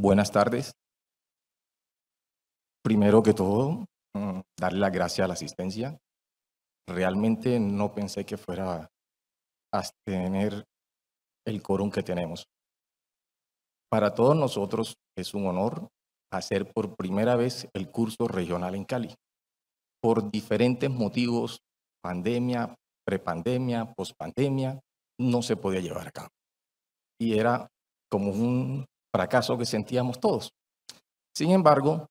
Buenas tardes. Primero que todo, mm, darle las gracias a la asistencia. Realmente no pensé que fuera a tener el quórum que tenemos. Para todos nosotros es un honor hacer por primera vez el curso regional en Cali. Por diferentes motivos, pandemia, prepandemia, pospandemia, no se podía llevar a cabo. Y era como un fracaso que sentíamos todos. Sin embargo,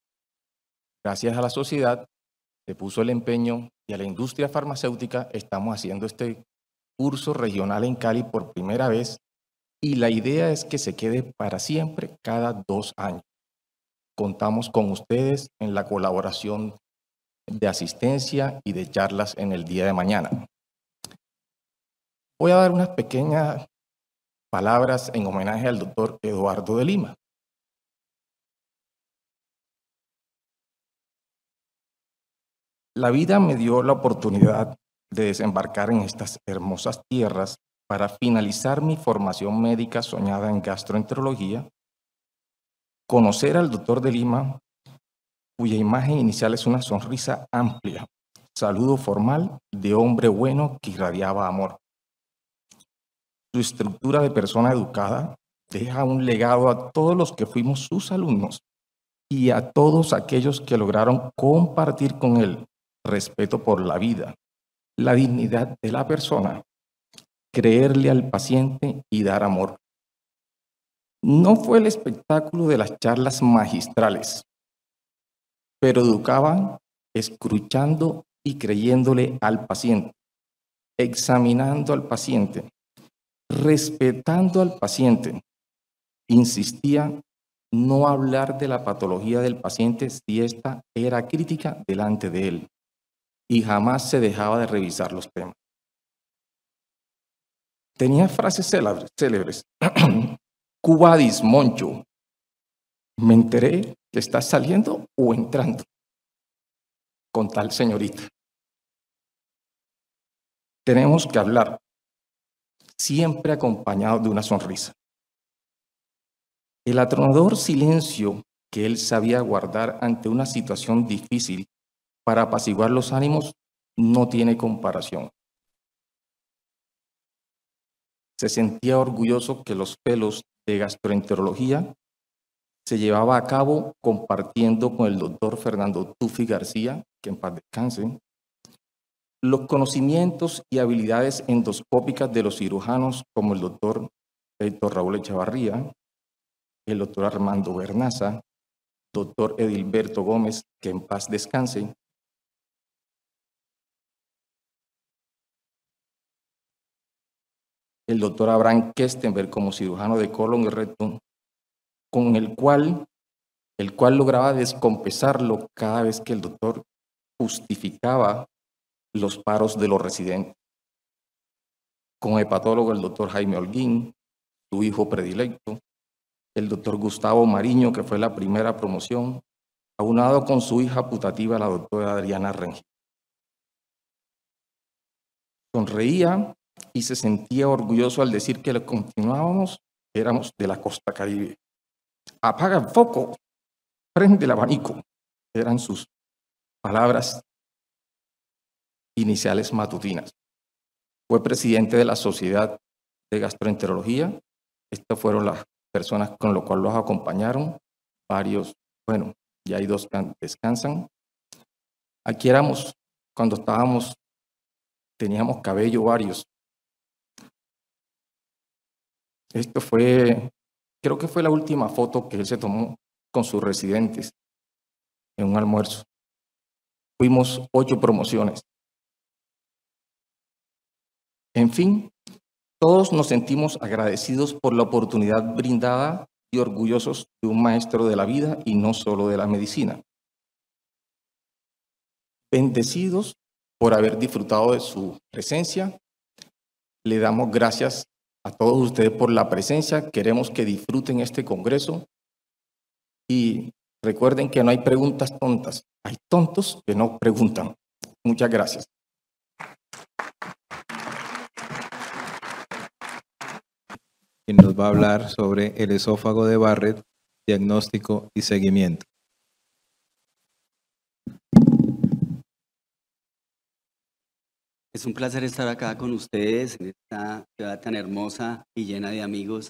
gracias a la sociedad, se puso el empeño y a la industria farmacéutica estamos haciendo este curso regional en Cali por primera vez y la idea es que se quede para siempre cada dos años. Contamos con ustedes en la colaboración de asistencia y de charlas en el día de mañana. Voy a dar unas pequeñas palabras en homenaje al doctor Eduardo de Lima. La vida me dio la oportunidad de desembarcar en estas hermosas tierras para finalizar mi formación médica soñada en gastroenterología, conocer al doctor de Lima, cuya imagen inicial es una sonrisa amplia, saludo formal de hombre bueno que irradiaba amor su estructura de persona educada deja un legado a todos los que fuimos sus alumnos y a todos aquellos que lograron compartir con él respeto por la vida, la dignidad de la persona, creerle al paciente y dar amor. No fue el espectáculo de las charlas magistrales, pero educaban escuchando y creyéndole al paciente, examinando al paciente, respetando al paciente. Insistía no hablar de la patología del paciente si ésta era crítica delante de él y jamás se dejaba de revisar los temas. Tenía frases célebres, célebres. Cubadis, Moncho, me enteré que estás saliendo o entrando con tal señorita. Tenemos que hablar siempre acompañado de una sonrisa. El atronador silencio que él sabía guardar ante una situación difícil para apaciguar los ánimos no tiene comparación. Se sentía orgulloso que los pelos de gastroenterología se llevaba a cabo compartiendo con el doctor Fernando Tufi García, que en paz descanse, los conocimientos y habilidades endoscópicas de los cirujanos como el doctor Héctor Raúl Echavarría, el doctor Armando Bernaza, doctor Edilberto Gómez, que en paz descanse, el doctor Abraham Kestenberg como cirujano de colon y recto, con el cual, el cual lograba descompensarlo cada vez que el doctor justificaba los paros de los residentes. Con el patólogo el doctor Jaime Holguín, su hijo predilecto, el doctor Gustavo Mariño, que fue la primera promoción, aunado con su hija putativa, la doctora Adriana Rengel. Sonreía y se sentía orgulloso al decir que le continuábamos, éramos de la costa caribe. Apaga el foco, prende el abanico, eran sus palabras iniciales matutinas. Fue presidente de la Sociedad de Gastroenterología. Estas fueron las personas con las cuales los acompañaron. Varios, bueno, ya hay dos que descansan. Aquí éramos, cuando estábamos, teníamos cabello varios. Esto fue, creo que fue la última foto que él se tomó con sus residentes en un almuerzo. Fuimos ocho promociones. En fin, todos nos sentimos agradecidos por la oportunidad brindada y orgullosos de un maestro de la vida y no solo de la medicina. Bendecidos por haber disfrutado de su presencia. Le damos gracias a todos ustedes por la presencia. Queremos que disfruten este congreso y recuerden que no hay preguntas tontas. Hay tontos que no preguntan. Muchas gracias. y nos va a hablar sobre el esófago de Barrett, diagnóstico y seguimiento. Es un placer estar acá con ustedes en esta ciudad tan hermosa y llena de amigos.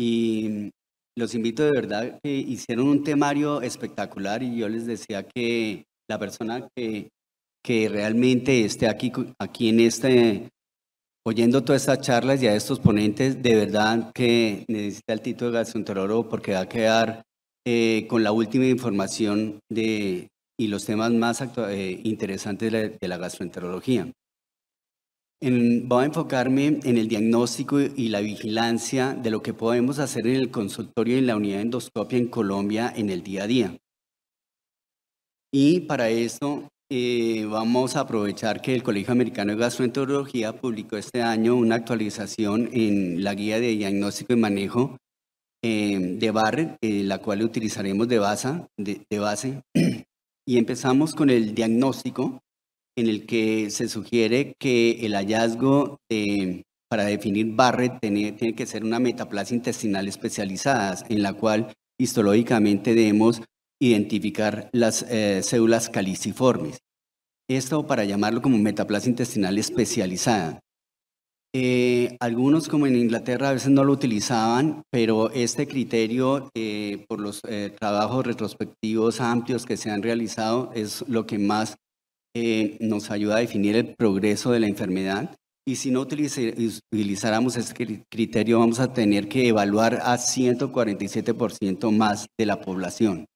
Y los invito de verdad que hicieron un temario espectacular y yo les decía que la persona que, realmente esté aquí, aquí en este oyendo todas estas charlas y a estos ponentes, de verdad que necesita el título de gastroenterólogo porque va a quedar eh, con la última información de, y los temas más eh, interesantes de la, gastroenterología. voy a enfocarme en el diagnóstico y la vigilancia de lo que podemos hacer en el consultorio y en la unidad de endoscopia en Colombia en el día a día. Y para eso eh, vamos a aprovechar que el Colegio Americano de Gastroenterología publicó este año una actualización en la guía de diagnóstico y manejo eh, de Barrett, eh, la cual utilizaremos de base, de, base. y empezamos con el diagnóstico, en el que se sugiere que el hallazgo para definir Barrett tiene, tiene que ser una metaplasia intestinal especializada, en la cual histológicamente debemos identificar las eh, células caliciformes. Esto para llamarlo como metaplasia intestinal especializada. Eh, algunos, como en Inglaterra, a veces no lo utilizaban, pero este criterio, eh, por los trabajos retrospectivos amplios que se han realizado, es lo que más nos ayuda a definir el progreso de la enfermedad. Y si no utilizáramos este criterio, vamos a tener que evaluar a 147% más de la población.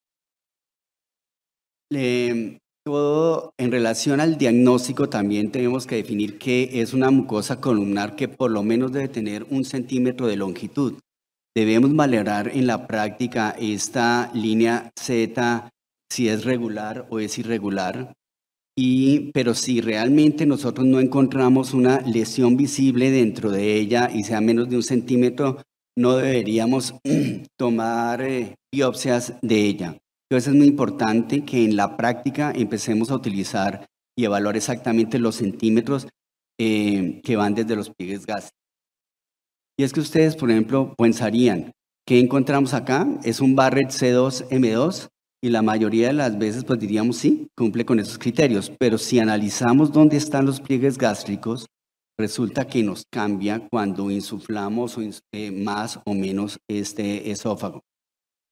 Eh, todo en relación al diagnóstico también tenemos que definir qué es una mucosa columnar que por lo menos debe tener un centímetro de longitud. Debemos valorar en la práctica esta línea Z si es regular o es irregular. Y, pero si realmente nosotros no encontramos una lesión visible dentro de ella y sea menos de un centímetro, no deberíamos tomar eh, biopsias de ella. Entonces es muy importante que en la práctica empecemos a utilizar y evaluar exactamente los centímetros eh, que van desde los pliegues gástricos. Y es que ustedes, por ejemplo, pensarían, ¿qué encontramos acá? Es un Barrett C2M2 y la mayoría de las veces pues diríamos sí, cumple con esos criterios, pero si analizamos dónde están los pliegues gástricos, resulta que nos cambia cuando insuflamos eh, más o menos este esófago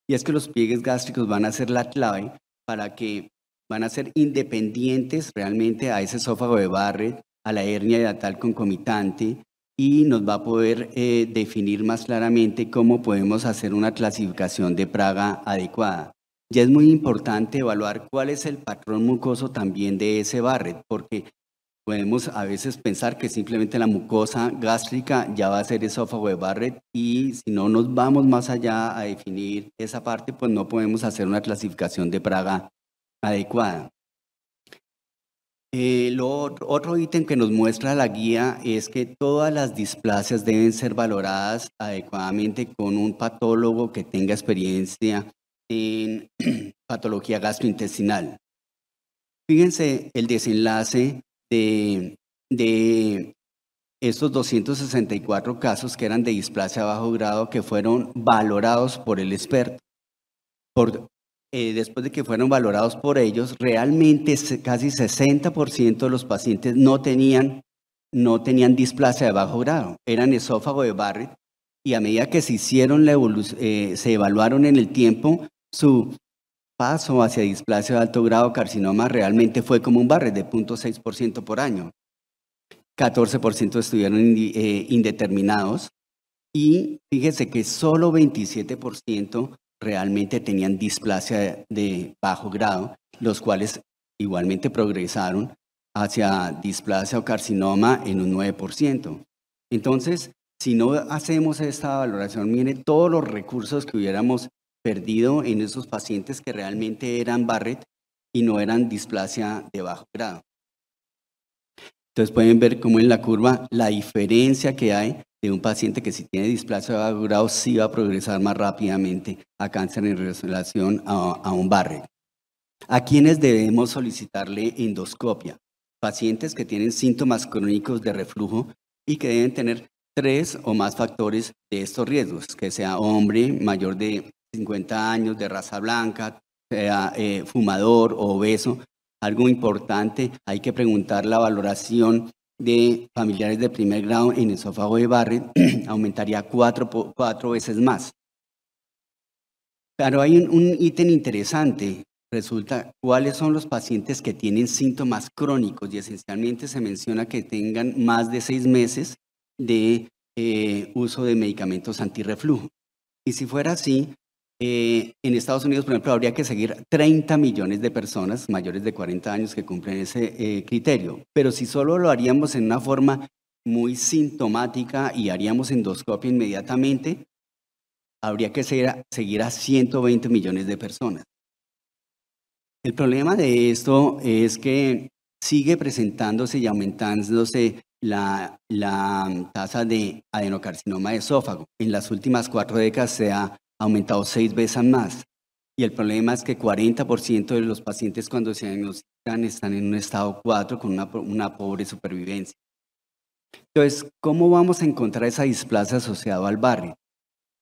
y es que los pliegues gástricos van a ser la clave para que van a ser independientes realmente a ese esófago de Barrett, a la hernia tal concomitante y nos va a poder eh, definir más claramente cómo podemos hacer una clasificación de praga adecuada. Ya es muy importante evaluar cuál es el patrón mucoso también de ese Barrett, porque Podemos a veces pensar que simplemente la mucosa gástrica ya va a ser esófago de Barrett y si no nos vamos más allá a definir esa parte, pues no podemos hacer una clasificación de Praga adecuada. El eh, otro ítem que nos muestra la guía es que todas las displasias deben ser valoradas adecuadamente con un patólogo que tenga experiencia en patología gastrointestinal. Fíjense el desenlace de, de estos 264 casos que eran de displasia bajo grado que fueron valorados por el experto. Por, eh, después de que fueron valorados por ellos, realmente casi 60% de los pacientes no tenían, no tenían displasia de bajo grado, eran esófago de Barrett, y a medida que se hicieron la eh, se evaluaron en el tiempo, su paso hacia displasia de alto grado carcinoma realmente fue como un barre de 0.6% por año. 14% estuvieron eh, indeterminados y fíjese que solo 27% realmente tenían displasia de bajo grado, los cuales igualmente progresaron hacia displasia o carcinoma en un 9%. Entonces, si no hacemos esta valoración, mire todos los recursos que hubiéramos perdido en esos pacientes que realmente eran Barrett y no eran displasia de bajo grado. Entonces pueden ver cómo en la curva la diferencia que hay de un paciente que si tiene displasia de bajo grado sí va a progresar más rápidamente a cáncer en relación a, un Barrett. ¿A quiénes debemos solicitarle endoscopia? Pacientes que tienen síntomas crónicos de reflujo y que deben tener tres o más factores de estos riesgos, que sea hombre mayor de 50 años, de raza blanca, eh, fumador o obeso, algo importante, hay que preguntar la valoración de familiares de primer grado en esófago de Barrett aumentaría cuatro, veces más. Pero hay un ítem interesante. Resulta cuáles son los pacientes que tienen síntomas crónicos y esencialmente se menciona que tengan más de seis meses de eh, uso de medicamentos antirreflujo. Y si fuera así, eh, en Estados Unidos, por ejemplo, habría que seguir 30 millones de personas mayores de 40 años que cumplen ese eh, criterio, pero si solo lo haríamos en una forma muy sintomática y haríamos endoscopia inmediatamente, habría que seguir a, 120 millones de personas. El problema de esto es que sigue presentándose y aumentándose la, la tasa de adenocarcinoma de esófago. En las últimas cuatro décadas se ha ha aumentado seis veces más. Y el problema es que 40% de los pacientes cuando se diagnostican están en un estado 4 con una, pobre supervivencia. Entonces, ¿cómo vamos a encontrar esa displasia asociada al barrio?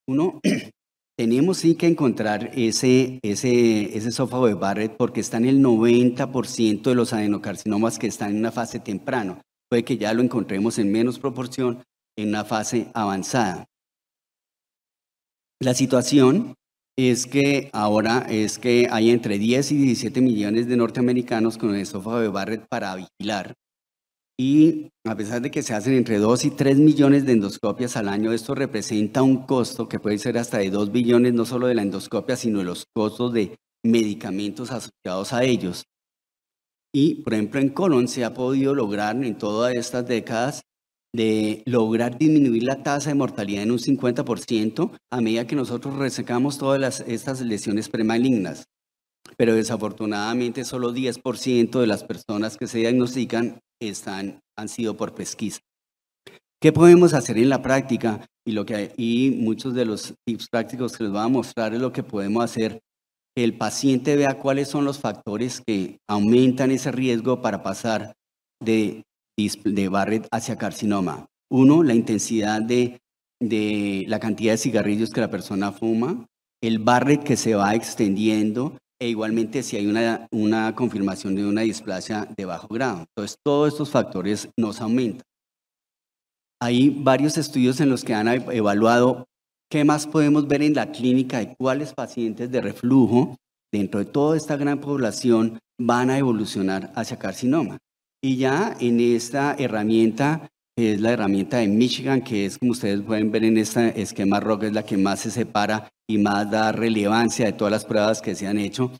Uno, tenemos sí que encontrar ese, ese, ese de Barrett porque está en el 90% de los adenocarcinomas que están en una fase temprana. Puede que ya lo encontremos en menos proporción en una fase avanzada. La situación es que ahora es que hay entre 10 y 17 millones de norteamericanos con el esófago de Barrett para vigilar. Y a pesar de que se hacen entre 2 y 3 millones de endoscopias al año, esto representa un costo que puede ser hasta de 2 billones, no solo de la endoscopia, sino de los costos de medicamentos asociados a ellos. Y, por ejemplo, en Colon se ha podido lograr en todas estas décadas de lograr disminuir la tasa de mortalidad en un 50% a medida que nosotros resecamos todas las, estas lesiones premalignas. Pero desafortunadamente solo 10% de las personas que se diagnostican están, han sido por pesquisa. ¿Qué podemos hacer en la práctica? Y, lo que y muchos de los tips prácticos que les voy a mostrar es lo que podemos hacer. Que el paciente vea cuáles son los factores que aumentan ese riesgo para pasar de de Barrett hacia carcinoma. Uno, la intensidad de, la cantidad de cigarrillos que la persona fuma, el Barrett que se va extendiendo e igualmente si hay una, una confirmación de una displasia de bajo grado. Entonces, todos estos factores nos aumentan. Hay varios estudios en los que han evaluado qué más podemos ver en la clínica y cuáles pacientes de reflujo dentro de toda esta gran población van a evolucionar hacia carcinoma. Y ya en esta herramienta, que es la herramienta de Michigan, que es como ustedes pueden ver en este esquema rojo, es la que más se separa y más da relevancia de todas las pruebas que se han hecho,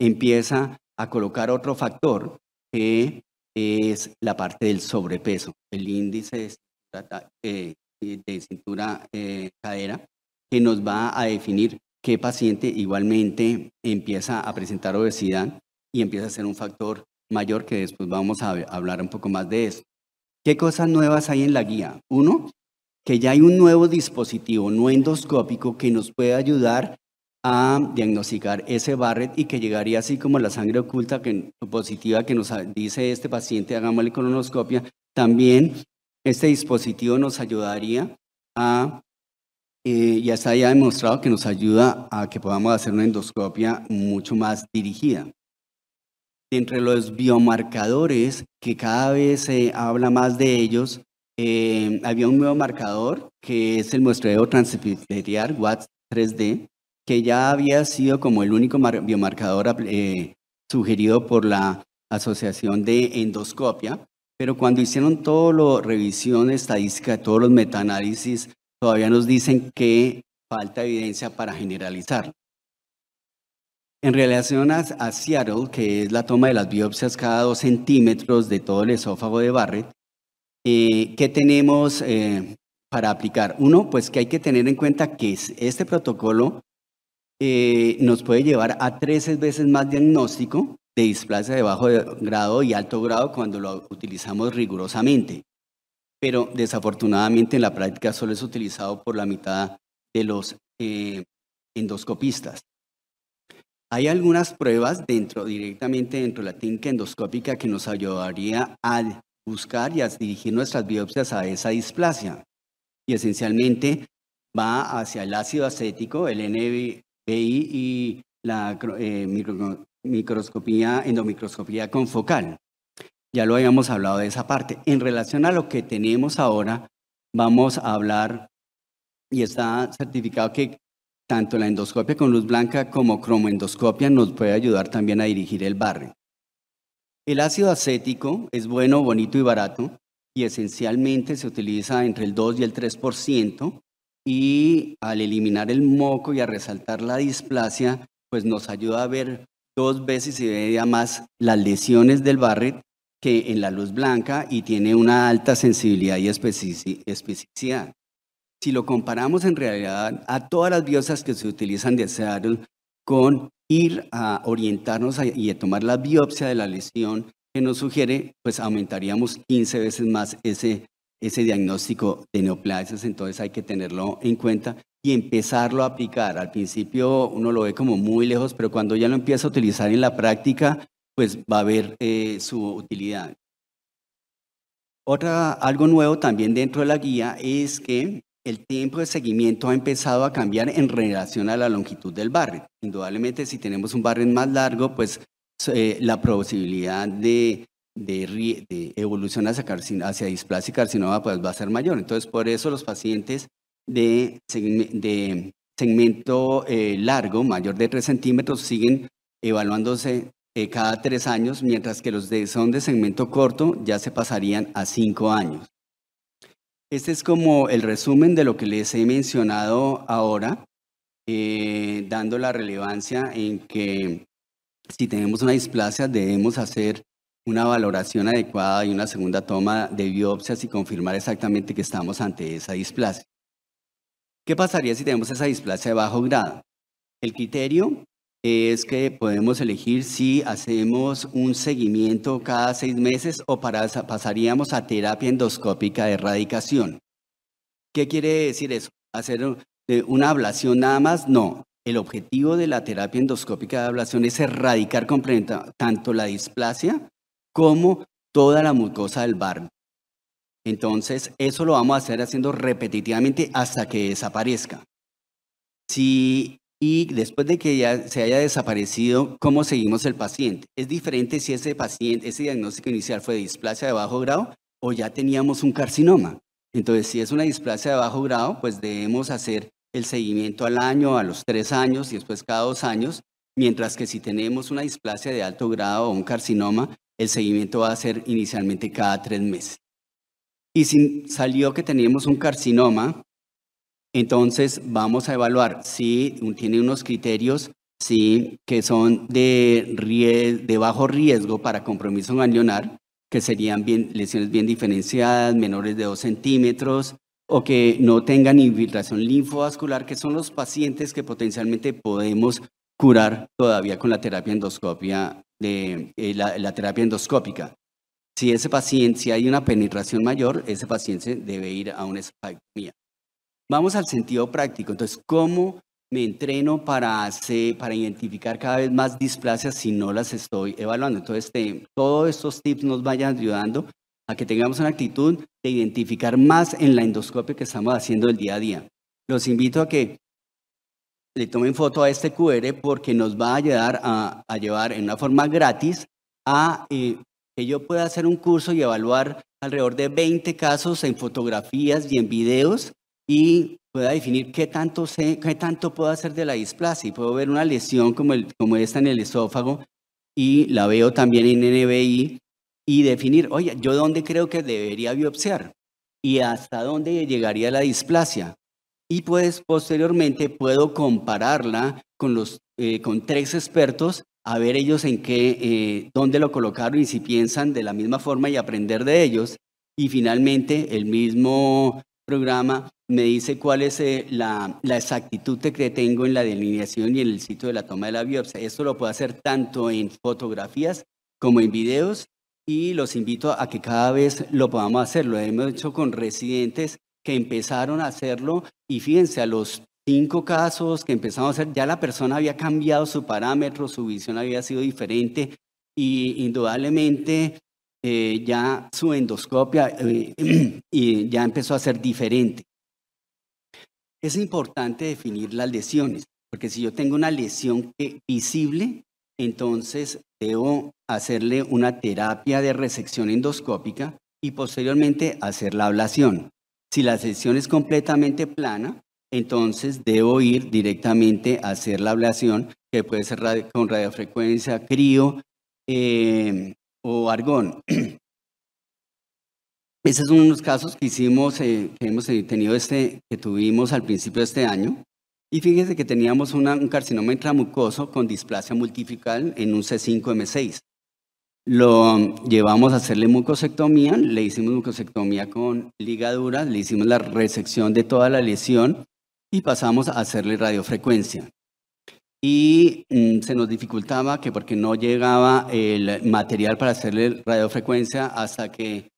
empieza a colocar otro factor que es la parte del sobrepeso, el índice de cintura, eh, eh, cadera, que nos va a definir qué paciente igualmente empieza a presentar obesidad y empieza a ser un factor mayor, que después vamos a hablar un poco más de eso. ¿Qué cosas nuevas hay en la guía? Uno, que ya hay un nuevo dispositivo no endoscópico que nos puede ayudar a diagnosticar ese Barrett y que llegaría así como la sangre oculta que, positiva que nos dice este paciente, hagámosle colonoscopia. También este dispositivo nos ayudaría a, eh, ya está ya demostrado que nos ayuda a que podamos hacer una endoscopia mucho más dirigida entre los biomarcadores, que cada vez se habla más de ellos, eh, había un nuevo marcador que es el muestreo transfiliar WATS 3D, que ya había sido como el único biomarcador eh, sugerido por la Asociación de Endoscopia, pero cuando hicieron toda la revisión estadística, todos los metaanálisis, todavía nos dicen que falta evidencia para generalizar. En relación a, Seattle, que es la toma de las biopsias cada dos centímetros de todo el esófago de Barrett, eh, ¿qué tenemos eh, para aplicar? Uno, pues que hay que tener en cuenta que este protocolo eh, nos puede llevar a 13 veces más diagnóstico de displasia de bajo grado y alto grado cuando lo utilizamos rigurosamente. Pero desafortunadamente en la práctica solo es utilizado por la mitad de los endoscopistas. Hay algunas pruebas dentro, directamente dentro de la tinta endoscópica que nos ayudaría a buscar y a dirigir nuestras biopsias a esa displasia. Y esencialmente va hacia el ácido acético, el NBI y la eh, microscopía, endomicroscopía confocal. Ya lo habíamos hablado de esa parte. En relación a lo que tenemos ahora, vamos a hablar, y está certificado que tanto la endoscopia con luz blanca como cromoendoscopia nos puede ayudar también a dirigir el barrio. El ácido acético es bueno, bonito y barato y esencialmente se utiliza entre el 2 y el 3% y al eliminar el moco y a resaltar la displasia, pues nos ayuda a ver dos veces y media más las lesiones del barret que en la luz blanca y tiene una alta sensibilidad y especificidad si lo comparamos en realidad a todas las biopsias que se utilizan de Seattle con ir a orientarnos y a tomar la biopsia de la lesión que nos sugiere, pues aumentaríamos 15 veces más ese, ese diagnóstico de neoplasias, entonces hay que tenerlo en cuenta y empezarlo a aplicar. Al principio uno lo ve como muy lejos, pero cuando ya lo empieza a utilizar en la práctica, pues va a ver eh, su utilidad. Otra, algo nuevo también dentro de la guía es que el tiempo de seguimiento ha empezado a cambiar en relación a la longitud del barret. Indudablemente, si tenemos un barret más largo, pues eh, la posibilidad de, de, evolución hacia, hacia displasia carcinoma pues, va a ser mayor. Entonces, por eso los pacientes de, segmento eh, largo, mayor de 3 centímetros, siguen evaluándose eh, cada tres años, mientras que los de son de segmento corto ya se pasarían a cinco años. Este es como el resumen de lo que les he mencionado ahora, eh, dando la relevancia en que si tenemos una displasia debemos hacer una valoración adecuada y una segunda toma de biopsias y confirmar exactamente que estamos ante esa displasia. ¿Qué pasaría si tenemos esa displasia de bajo grado? El criterio es que podemos elegir si hacemos un seguimiento cada seis meses o para, pasaríamos a terapia endoscópica de erradicación. ¿Qué quiere decir eso? ¿Hacer eh, una ablación nada más? No. El objetivo de la terapia endoscópica de ablación es erradicar tanto la displasia como toda la mucosa del bar. Entonces, eso lo vamos a hacer haciendo repetitivamente hasta que desaparezca. Si y después de que ya se haya desaparecido, ¿cómo seguimos el paciente? Es diferente si ese paciente, ese diagnóstico inicial fue de displasia de bajo grado o ya teníamos un carcinoma. Entonces, si es una displasia de bajo grado, pues debemos hacer el seguimiento al año, a los tres años y después cada dos años, mientras que si tenemos una displasia de alto grado o un carcinoma, el seguimiento va a ser inicialmente cada tres meses. Y si salió que teníamos un carcinoma, entonces vamos a evaluar si tiene unos criterios sí, que son de, de bajo riesgo para compromiso ganglionar, que serían bien, lesiones bien diferenciadas, menores de 2 centímetros, o que no tengan infiltración linfovascular, que son los pacientes que potencialmente podemos curar todavía con la terapia endoscopia eh, endoscópica. Si ese paciente, si hay una penetración mayor, ese paciente debe ir a una espagmia. Vamos al sentido práctico. Entonces, ¿cómo me entreno para, hacer, para identificar cada vez más displasias si no las estoy evaluando? Entonces, todos estos tips nos vayan ayudando a que tengamos una actitud de identificar más en la endoscopia que estamos haciendo el día a día. Los invito a que le tomen foto a este QR porque nos va a ayudar a, llevar en una forma gratis a eh, que yo pueda hacer un curso y evaluar alrededor de 20 casos en fotografías y en videos y pueda definir qué tanto, sé, qué tanto puedo hacer de la displasia. y Puedo ver una lesión como, el, como esta en el esófago y la veo también en NBI y definir, oye, yo dónde creo que debería biopsiar y hasta dónde llegaría la displasia. Y pues posteriormente puedo compararla con, los, eh, con tres expertos a ver ellos en qué, eh, dónde lo colocaron y si piensan de la misma forma y aprender de ellos. Y finalmente el mismo programa me dice cuál es eh, la, exactitud que tengo en la delineación y en el sitio de la toma de la biopsia. Esto lo puedo hacer tanto en fotografías como en videos y los invito a que cada vez lo podamos hacer. Lo hemos hecho con residentes que empezaron a hacerlo y fíjense, a los cinco casos que empezamos a hacer, ya la persona había cambiado su parámetro, su visión había sido diferente y indudablemente eh, ya su endoscopia eh, ya empezó a ser diferente. Es importante definir las lesiones, porque si yo tengo una lesión visible, entonces debo hacerle una terapia de resección endoscópica y posteriormente hacer la ablación. Si la lesión es completamente plana, entonces debo ir directamente a hacer la ablación, que puede ser con radiofrecuencia, crío eh, o argón. Ese es uno de los casos que hicimos, eh, que hemos tenido este, que tuvimos al principio de este año. Y fíjese que teníamos un carcinoma intramucoso con displasia multifocal en un C5M6. Lo llevamos a hacerle mucosectomía, le hicimos mucosectomía con ligaduras, le hicimos la resección de toda la lesión y pasamos a hacerle radiofrecuencia. Y mm, se nos dificultaba que porque no llegaba el material para hacerle radiofrecuencia hasta que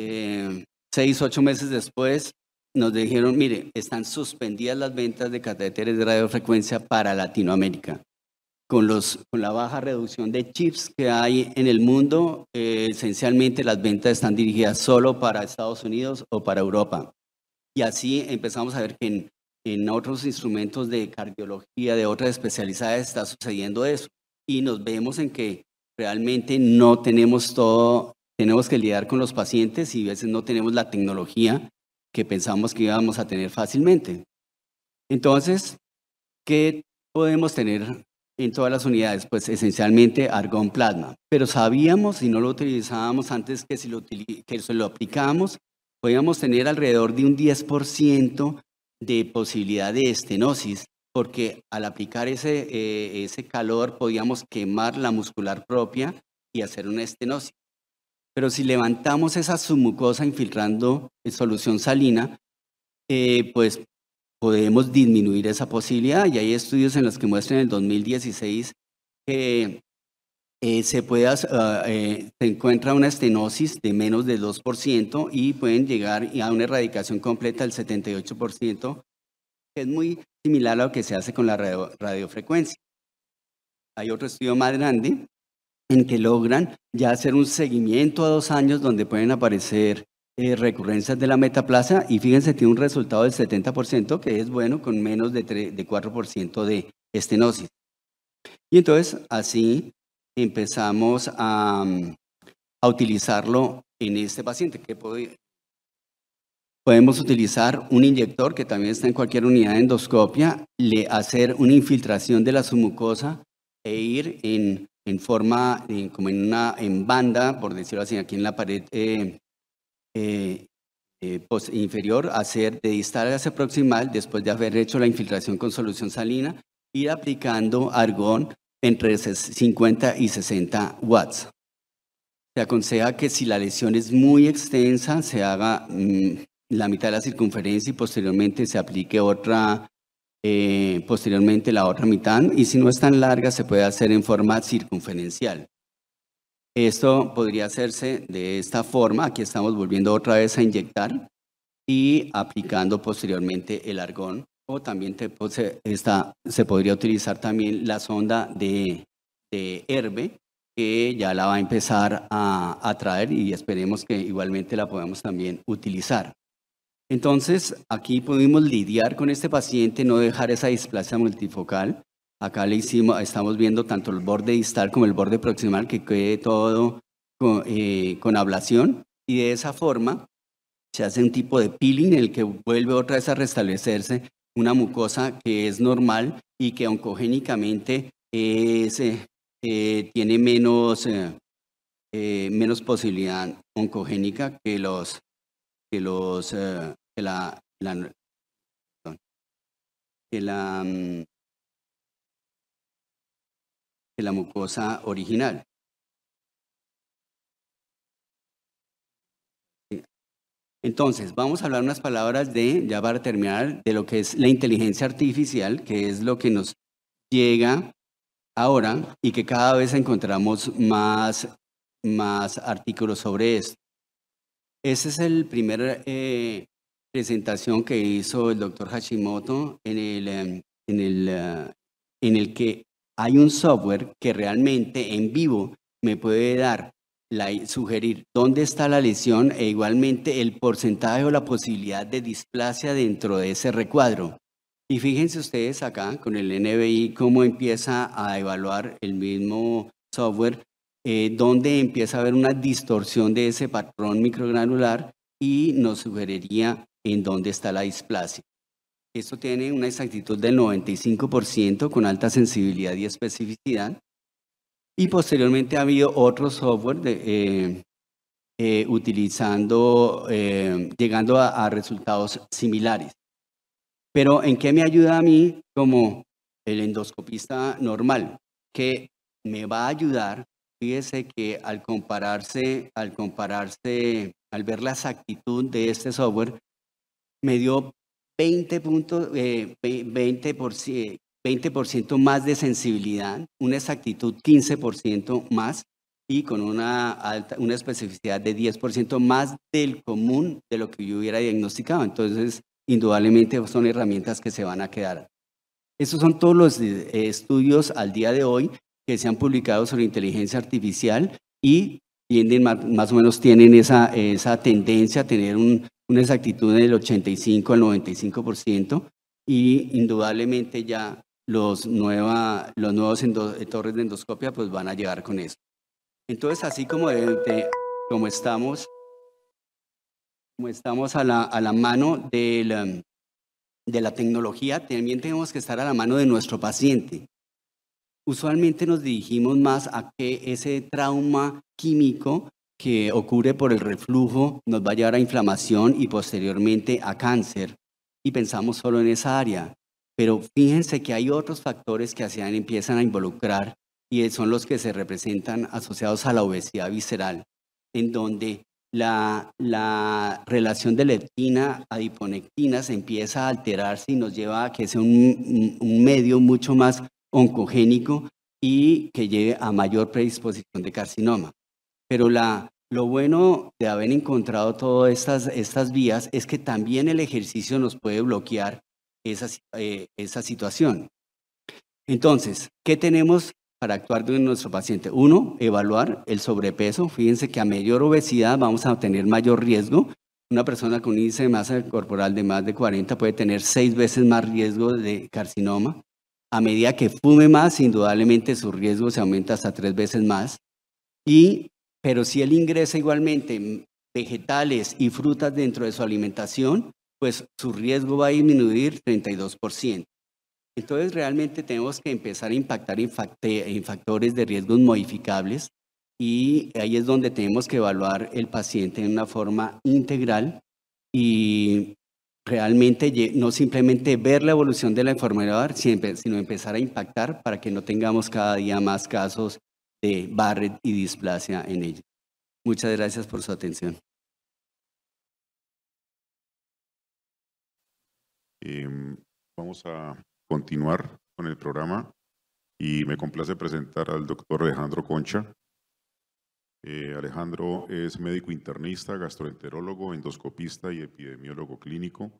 eh, seis o ocho meses después, nos dijeron, mire, están suspendidas las ventas de catéteres de radiofrecuencia para Latinoamérica. Con, los, con la baja reducción de chips que hay en el mundo, eh, esencialmente las ventas están dirigidas solo para Estados Unidos o para Europa. Y así empezamos a ver que en, en otros instrumentos de cardiología, de otras especialidades, está sucediendo eso. Y nos vemos en que realmente no tenemos todo tenemos que lidiar con los pacientes y a veces no tenemos la tecnología que pensamos que íbamos a tener fácilmente. Entonces, ¿qué podemos tener en todas las unidades? Pues esencialmente argón plasma. Pero sabíamos, si no lo utilizábamos antes, que si lo, que lo aplicábamos, podíamos tener alrededor de un 10% de posibilidad de estenosis, porque al aplicar ese, eh, ese calor podíamos quemar la muscular propia y hacer una estenosis. Pero si levantamos esa submucosa infiltrando solución salina, eh, pues podemos disminuir esa posibilidad. Y hay estudios en los que muestran en el 2016 que eh, se, ah, eh, se encuentra una estenosis de menos del 2% y pueden llegar a una erradicación completa del 78%, que es muy similar a lo que se hace con la radiofrecuencia. Hay otro estudio más grande en que logran ya hacer un seguimiento a dos años donde pueden aparecer eh, recurrencias de la metaplasia y fíjense, tiene un resultado del 70% que es bueno con menos de, de 4% de estenosis. Y entonces así empezamos a, mm, utilizarlo en este paciente. Que podemos utilizar un inyector que también está en cualquier unidad de endoscopia, le, hacer una infiltración de la mucosa e ir en en forma, eh, como en una en banda, por decirlo así, aquí en la pared eh, eh, pues, inferior, hacer de distal hacia proximal, después de haber hecho la infiltración con solución salina, ir aplicando argón entre 50 y 60 watts. Se aconseja que si la lesión es muy extensa, se haga mm, la mitad de la circunferencia y posteriormente se aplique otra eh, posteriormente la otra mitad, y si no es tan larga se puede hacer en forma circunferencial. Esto podría hacerse de esta forma, aquí estamos volviendo otra vez a inyectar y aplicando posteriormente el argón, o también se podría utilizar también la sonda de, de Herbe, que ya la va a empezar a, a traer y esperemos que igualmente la podamos también utilizar. Entonces, aquí pudimos lidiar con este paciente, no dejar esa displasia multifocal. Acá le hicimos, estamos viendo tanto el borde distal como el borde proximal que quede todo con, eh, ablación y de esa forma se hace un tipo de peeling en el que vuelve otra vez a restablecerse una mucosa que es normal y que oncogénicamente eh, eh, tiene menos, menos posibilidad oncogénica que los que los eh, que la, la, la, mm, la mucosa original. Entonces, vamos a hablar unas palabras de, ya para terminar, de lo que es la inteligencia artificial, que es lo que nos llega ahora y que cada vez encontramos más, más artículos sobre esto. Esa es el primer eh, presentación que hizo el doctor Hashimoto en el, eh, eh, en, el, que hay un software que realmente en vivo me puede dar, la, sugerir dónde está la lesión e igualmente el porcentaje o la posibilidad de displasia dentro de ese recuadro. Y fíjense ustedes acá con el NBI cómo empieza a evaluar el mismo software eh, donde empieza a haber una distorsión de ese patrón microgranular y nos sugeriría en dónde está la displasia. Esto tiene una exactitud del 95% con alta sensibilidad y especificidad. Y posteriormente ha habido otro software eh, eh, utilizando, llegando a, a, resultados similares. Pero ¿en qué me ayuda a mí como el endoscopista normal? Que me va a ayudar Fíjese que al compararse, al compararse, al ver la exactitud de este software, me dio 20 puntos, 20 20% más de sensibilidad, una exactitud 15% más y con una, una especificidad de 10% más del común de lo que yo hubiera diagnosticado. Entonces, indudablemente son herramientas que se van a quedar. Esos son todos los eh, estudios al día de hoy que se han publicado sobre inteligencia artificial y tienden, más o menos tienen esa, tendencia a tener una exactitud del 85 al 95% y indudablemente ya los, nueva, los nuevos torres de endoscopia pues van a llegar con eso. Entonces, así como, como estamos, como estamos a, la, a la mano de la, de la tecnología, también tenemos que estar a la mano de nuestro paciente usualmente nos dirigimos más a que ese trauma químico que ocurre por el reflujo nos va a llevar a inflamación y posteriormente a cáncer. Y pensamos solo en esa área. Pero fíjense que hay otros factores que se empiezan a involucrar y son los que se representan asociados a la obesidad visceral, en donde la, relación de leptina-adiponectina se empieza a alterarse y nos lleva a que sea un medio mucho más oncogénico y que lleve a mayor predisposición de carcinoma. Pero lo bueno de haber encontrado todas estas, estas vías es que también el ejercicio nos puede bloquear esa, eh, situación. Entonces, ¿qué tenemos para actuar en nuestro paciente? Uno, evaluar el sobrepeso. Fíjense que a mayor obesidad vamos a tener mayor riesgo. Una persona con índice de masa corporal de más de 40 puede tener seis veces más riesgo de carcinoma. A medida que fume más, indudablemente su riesgo se aumenta hasta tres veces más. Y, pero si él ingresa igualmente vegetales y frutas dentro de su alimentación, pues su riesgo va a disminuir 32%. Entonces realmente tenemos que empezar a impactar en factores de riesgos modificables y ahí es donde tenemos que evaluar el paciente en una forma integral y realmente no simplemente ver la evolución de la enfermedad, sino empezar a impactar para que no tengamos cada día más casos de Barrett y displasia en ella. Muchas gracias por su atención. Em, vamos a continuar con el programa y me complace presentar al doctor Alejandro Concha, eh, Alejandro es médico internista, gastroenterólogo, endoscopista y epidemiólogo clínico.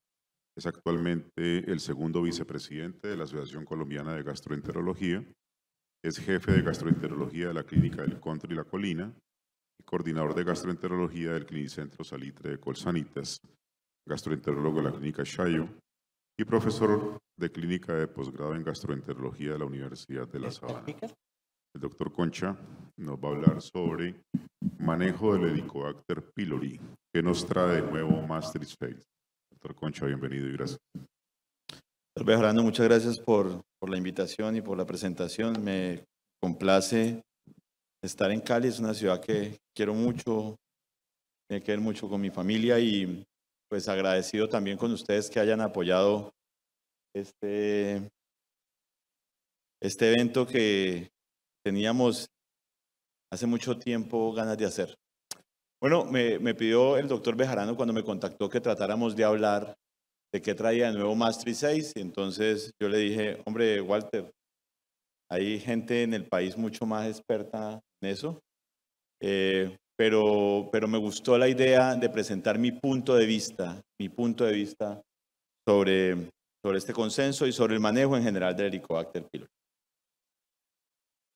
Es actualmente el segundo vicepresidente de la Asociación Colombiana de Gastroenterología. Es jefe de gastroenterología de la Clínica del y La Colina y coordinador de gastroenterología del Clinicentro Salitre de Colsanitas, gastroenterólogo de la Clínica Shayo y profesor de clínica de posgrado en gastroenterología de la Universidad de La Sabana. El doctor Concha nos va a hablar sobre manejo del Helicobacter pylori, que nos trae de nuevo Mastery space Doctor Concha, bienvenido y gracias. Doctor muchas gracias por, la invitación y por la presentación. Me complace estar en Cali, es una ciudad que quiero mucho, me que mucho con mi familia y pues agradecido también con ustedes que hayan apoyado este, este evento que teníamos hace mucho tiempo ganas de hacer. Bueno, me, pidió el doctor Bejarano cuando me contactó que tratáramos de hablar de qué traía el nuevo Mastery 6. Y entonces yo le dije, hombre, Walter, hay gente en el país mucho más experta en eso, eh, pero, pero me gustó la idea de presentar mi punto de vista, mi punto de vista sobre, sobre este consenso y sobre el manejo en general del Helicobacter pylori.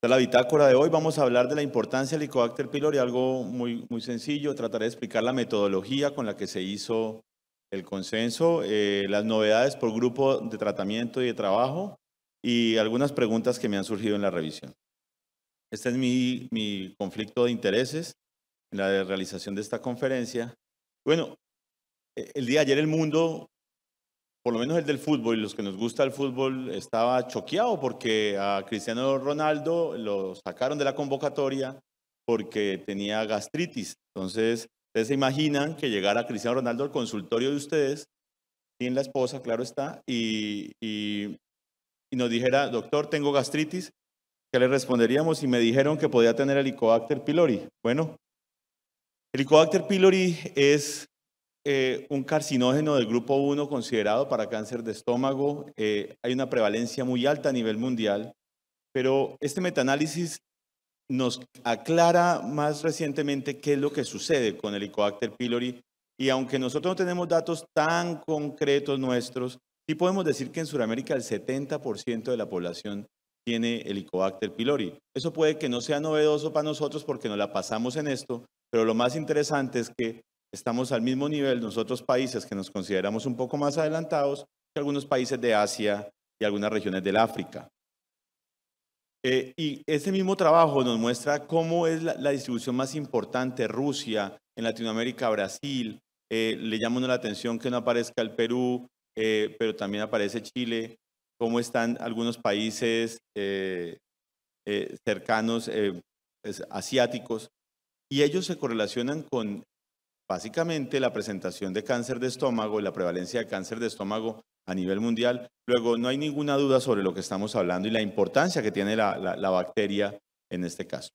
En la bitácora de hoy vamos a hablar de la importancia del Helicobacter pylori, algo muy, muy sencillo. Trataré de explicar la metodología con la que se hizo el consenso, eh, las novedades por grupo de tratamiento y de trabajo y algunas preguntas que me han surgido en la revisión. Este es mi, mi conflicto de intereses en la realización de esta conferencia. Bueno, eh, el día de ayer el mundo por lo menos el del fútbol, y los que nos gusta el fútbol, estaba choqueado porque a Cristiano Ronaldo lo sacaron de la convocatoria porque tenía gastritis. Entonces, ustedes se imaginan que llegara Cristiano Ronaldo al consultorio de ustedes, sin la esposa, claro está, y, y, nos dijera, doctor, tengo gastritis, ¿qué le responderíamos? Y me dijeron que podía tener Helicobacter pylori. Bueno, Helicobacter pylori es eh, un carcinógeno del grupo 1 considerado para cáncer de estómago. Eh, hay una prevalencia muy alta a nivel mundial, pero este metaanálisis nos aclara más recientemente qué es lo que sucede con el Helicobacter pylori y aunque nosotros no tenemos datos tan concretos nuestros, sí podemos decir que en Sudamérica el 70% de la población tiene Helicobacter pylori. Eso puede que no sea novedoso para nosotros porque nos la pasamos en esto, pero lo más interesante es que estamos al mismo nivel nosotros países que nos consideramos un poco más adelantados que algunos países de Asia y algunas regiones del África. Eh, y este mismo trabajo nos muestra cómo es la, distribución más importante, Rusia, en Latinoamérica, Brasil, eh, le llama la atención que no aparezca el Perú, eh, pero también aparece Chile, cómo están algunos países cercanos, asiáticos, y ellos se correlacionan con Básicamente la presentación de cáncer de estómago y la prevalencia de cáncer de estómago a nivel mundial. Luego, no hay ninguna duda sobre lo que estamos hablando y la importancia que tiene la, bacteria en este caso.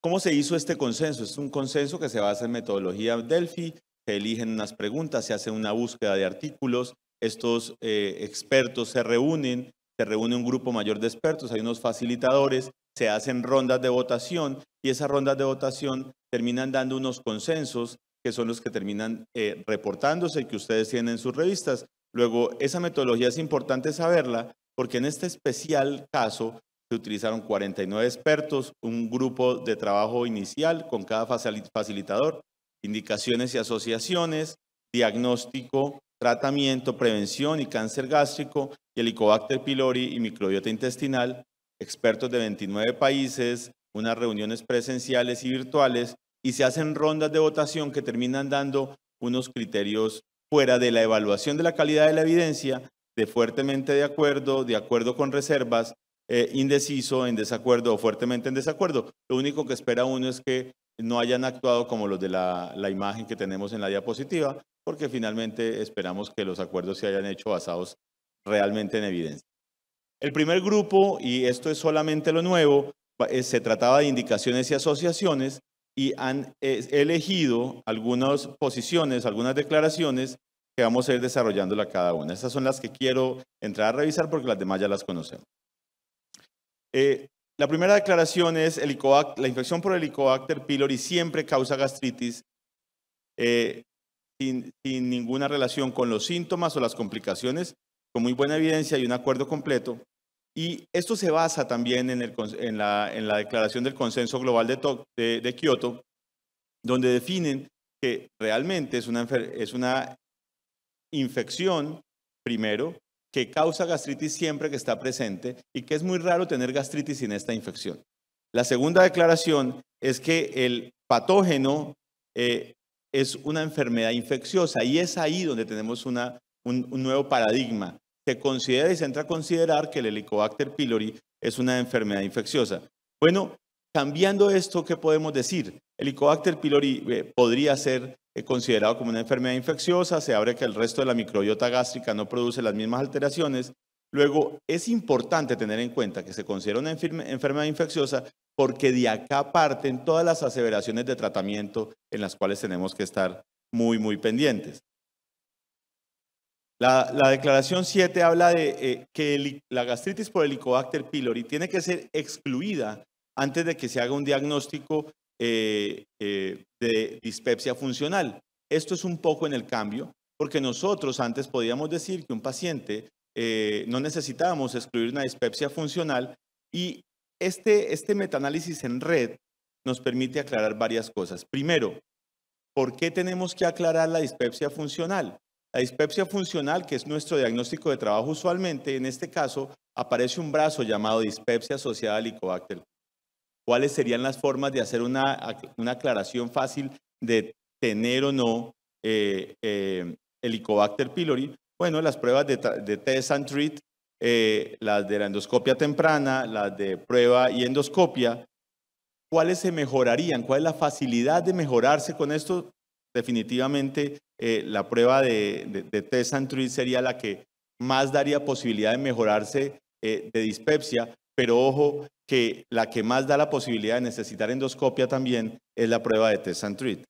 ¿Cómo se hizo este consenso? Es un consenso que se basa en metodología Delphi, se eligen unas preguntas, se hace una búsqueda de artículos, estos eh, expertos se reúnen, se reúne un grupo mayor de expertos, hay unos facilitadores, se hacen rondas de votación y esas rondas de votación terminan dando unos consensos que son los que terminan eh, reportándose y que ustedes tienen en sus revistas. Luego, esa metodología es importante saberla porque en este especial caso se utilizaron 49 expertos, un grupo de trabajo inicial con cada facilitador, indicaciones y asociaciones, diagnóstico, tratamiento, prevención y cáncer gástrico, Helicobacter pylori y microbiota intestinal, expertos de 29 países, unas reuniones presenciales y virtuales y se hacen rondas de votación que terminan dando unos criterios fuera de la evaluación de la calidad de la evidencia, de fuertemente de acuerdo, de acuerdo con reservas, eh, indeciso, en desacuerdo o fuertemente en desacuerdo. Lo único que espera uno es que no hayan actuado como los de la, la imagen que tenemos en la diapositiva, porque finalmente esperamos que los acuerdos se hayan hecho basados realmente en evidencia. El primer grupo, y esto es solamente lo nuevo, eh, se trataba de indicaciones y asociaciones y han eh, elegido algunas posiciones, algunas declaraciones que vamos a ir desarrollándola cada una. Estas son las que quiero entrar a revisar porque las demás ya las conocemos. Eh, la primera declaración es la infección por Helicobacter pylori siempre causa gastritis sin ninguna relación con los síntomas o las complicaciones, con muy buena evidencia y un acuerdo completo y esto se basa también en, el, la, declaración del Consenso Global de, de, Kioto, donde definen que realmente es una, infección, primero, que causa gastritis siempre que está presente y que es muy raro tener gastritis sin esta infección. La segunda declaración es que el patógeno eh, es una enfermedad infecciosa y es ahí donde tenemos un nuevo paradigma se considera y se entra a considerar que el Helicobacter pylori es una enfermedad infecciosa. Bueno, cambiando esto, ¿qué podemos decir? Helicobacter pylori eh, podría ser eh, considerado como una enfermedad infecciosa, se abre que el resto de la microbiota gástrica no produce las mismas alteraciones. Luego, es importante tener en cuenta que se considera una enfermedad infecciosa porque de acá parten todas las aseveraciones de tratamiento en las cuales tenemos que estar muy, muy pendientes. La, declaración 7 habla de eh, que la gastritis por Helicobacter pylori tiene que ser excluida antes de que se haga un diagnóstico eh, eh, de dispepsia funcional. Esto es un poco en el cambio, porque nosotros antes podíamos decir que un paciente no necesitábamos excluir una dispepsia funcional y este, este metaanálisis en red nos permite aclarar varias cosas. Primero, ¿por qué tenemos que aclarar la dispepsia funcional? La dispepsia funcional, que es nuestro diagnóstico de trabajo usualmente, en este caso aparece un brazo llamado dispepsia asociada a Helicobacter. ¿Cuáles serían las formas de hacer una, aclaración fácil de tener o no el eh, eh, Helicobacter pylori? Bueno, las pruebas de, test and treat, eh, las de la endoscopia temprana, las de prueba y endoscopia, ¿cuáles se mejorarían? ¿Cuál es la facilidad de mejorarse con esto? definitivamente eh, la prueba de, test and sería la que más daría posibilidad de mejorarse eh, de dispepsia, pero ojo que la que más da la posibilidad de necesitar endoscopia también es la prueba de test and treat.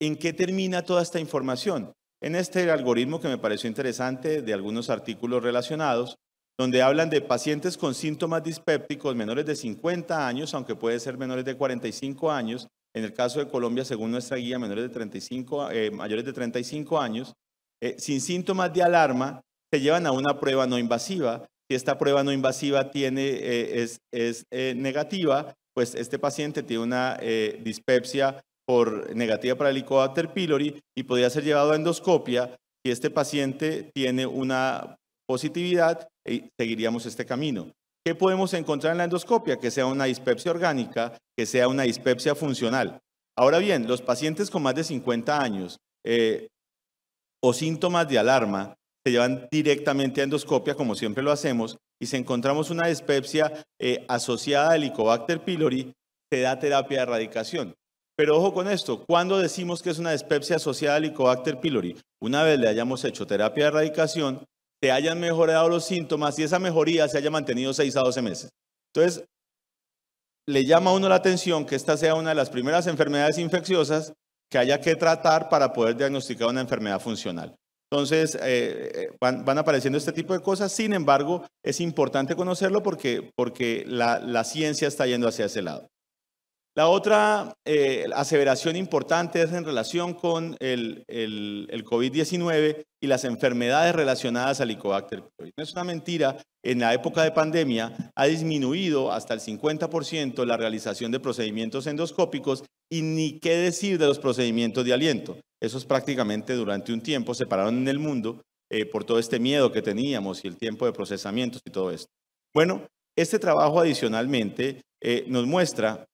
¿En qué termina toda esta información? En este algoritmo que me pareció interesante de algunos artículos relacionados, donde hablan de pacientes con síntomas dispépticos menores de 50 años, aunque puede ser menores de 45 años, en el caso de Colombia, según nuestra guía, menores de 35, eh, mayores de 35 años, eh, sin síntomas de alarma, se llevan a una prueba no invasiva. Si esta prueba no invasiva tiene, eh, es, negativa, pues este paciente tiene una dispepsia por negativa para el Helicobacter pylori y podría ser llevado a endoscopia. Si este paciente tiene una positividad, seguiríamos este camino. ¿Qué podemos encontrar en la endoscopia? Que sea una dispepsia orgánica, que sea una dispepsia funcional. Ahora bien, los pacientes con más de 50 años eh, o síntomas de alarma se llevan directamente a endoscopia, como siempre lo hacemos, y si encontramos una dispepsia eh, asociada al Helicobacter pylori, se da terapia de erradicación. Pero ojo con esto, cuando decimos que es una dispepsia asociada al Helicobacter pylori, una vez le hayamos hecho terapia de erradicación, te hayan mejorado los síntomas y esa mejoría se haya mantenido 6 a 12 meses. Entonces, le llama a uno la atención que esta sea una de las primeras enfermedades infecciosas que haya que tratar para poder diagnosticar una enfermedad funcional. Entonces, eh, eh, van, apareciendo este tipo de cosas, sin embargo, es importante conocerlo porque, porque la ciencia está yendo hacia ese lado. La otra eh, aseveración importante es en relación con el, COVID-19 y las enfermedades relacionadas al icobacter No es una mentira, en la época de pandemia ha disminuido hasta el 50% la realización de procedimientos endoscópicos y ni qué decir de los procedimientos de aliento. eso es prácticamente durante un tiempo se pararon en el mundo eh, por todo este miedo que teníamos y el tiempo de procesamientos y todo esto. Bueno, este trabajo adicionalmente eh, nos muestra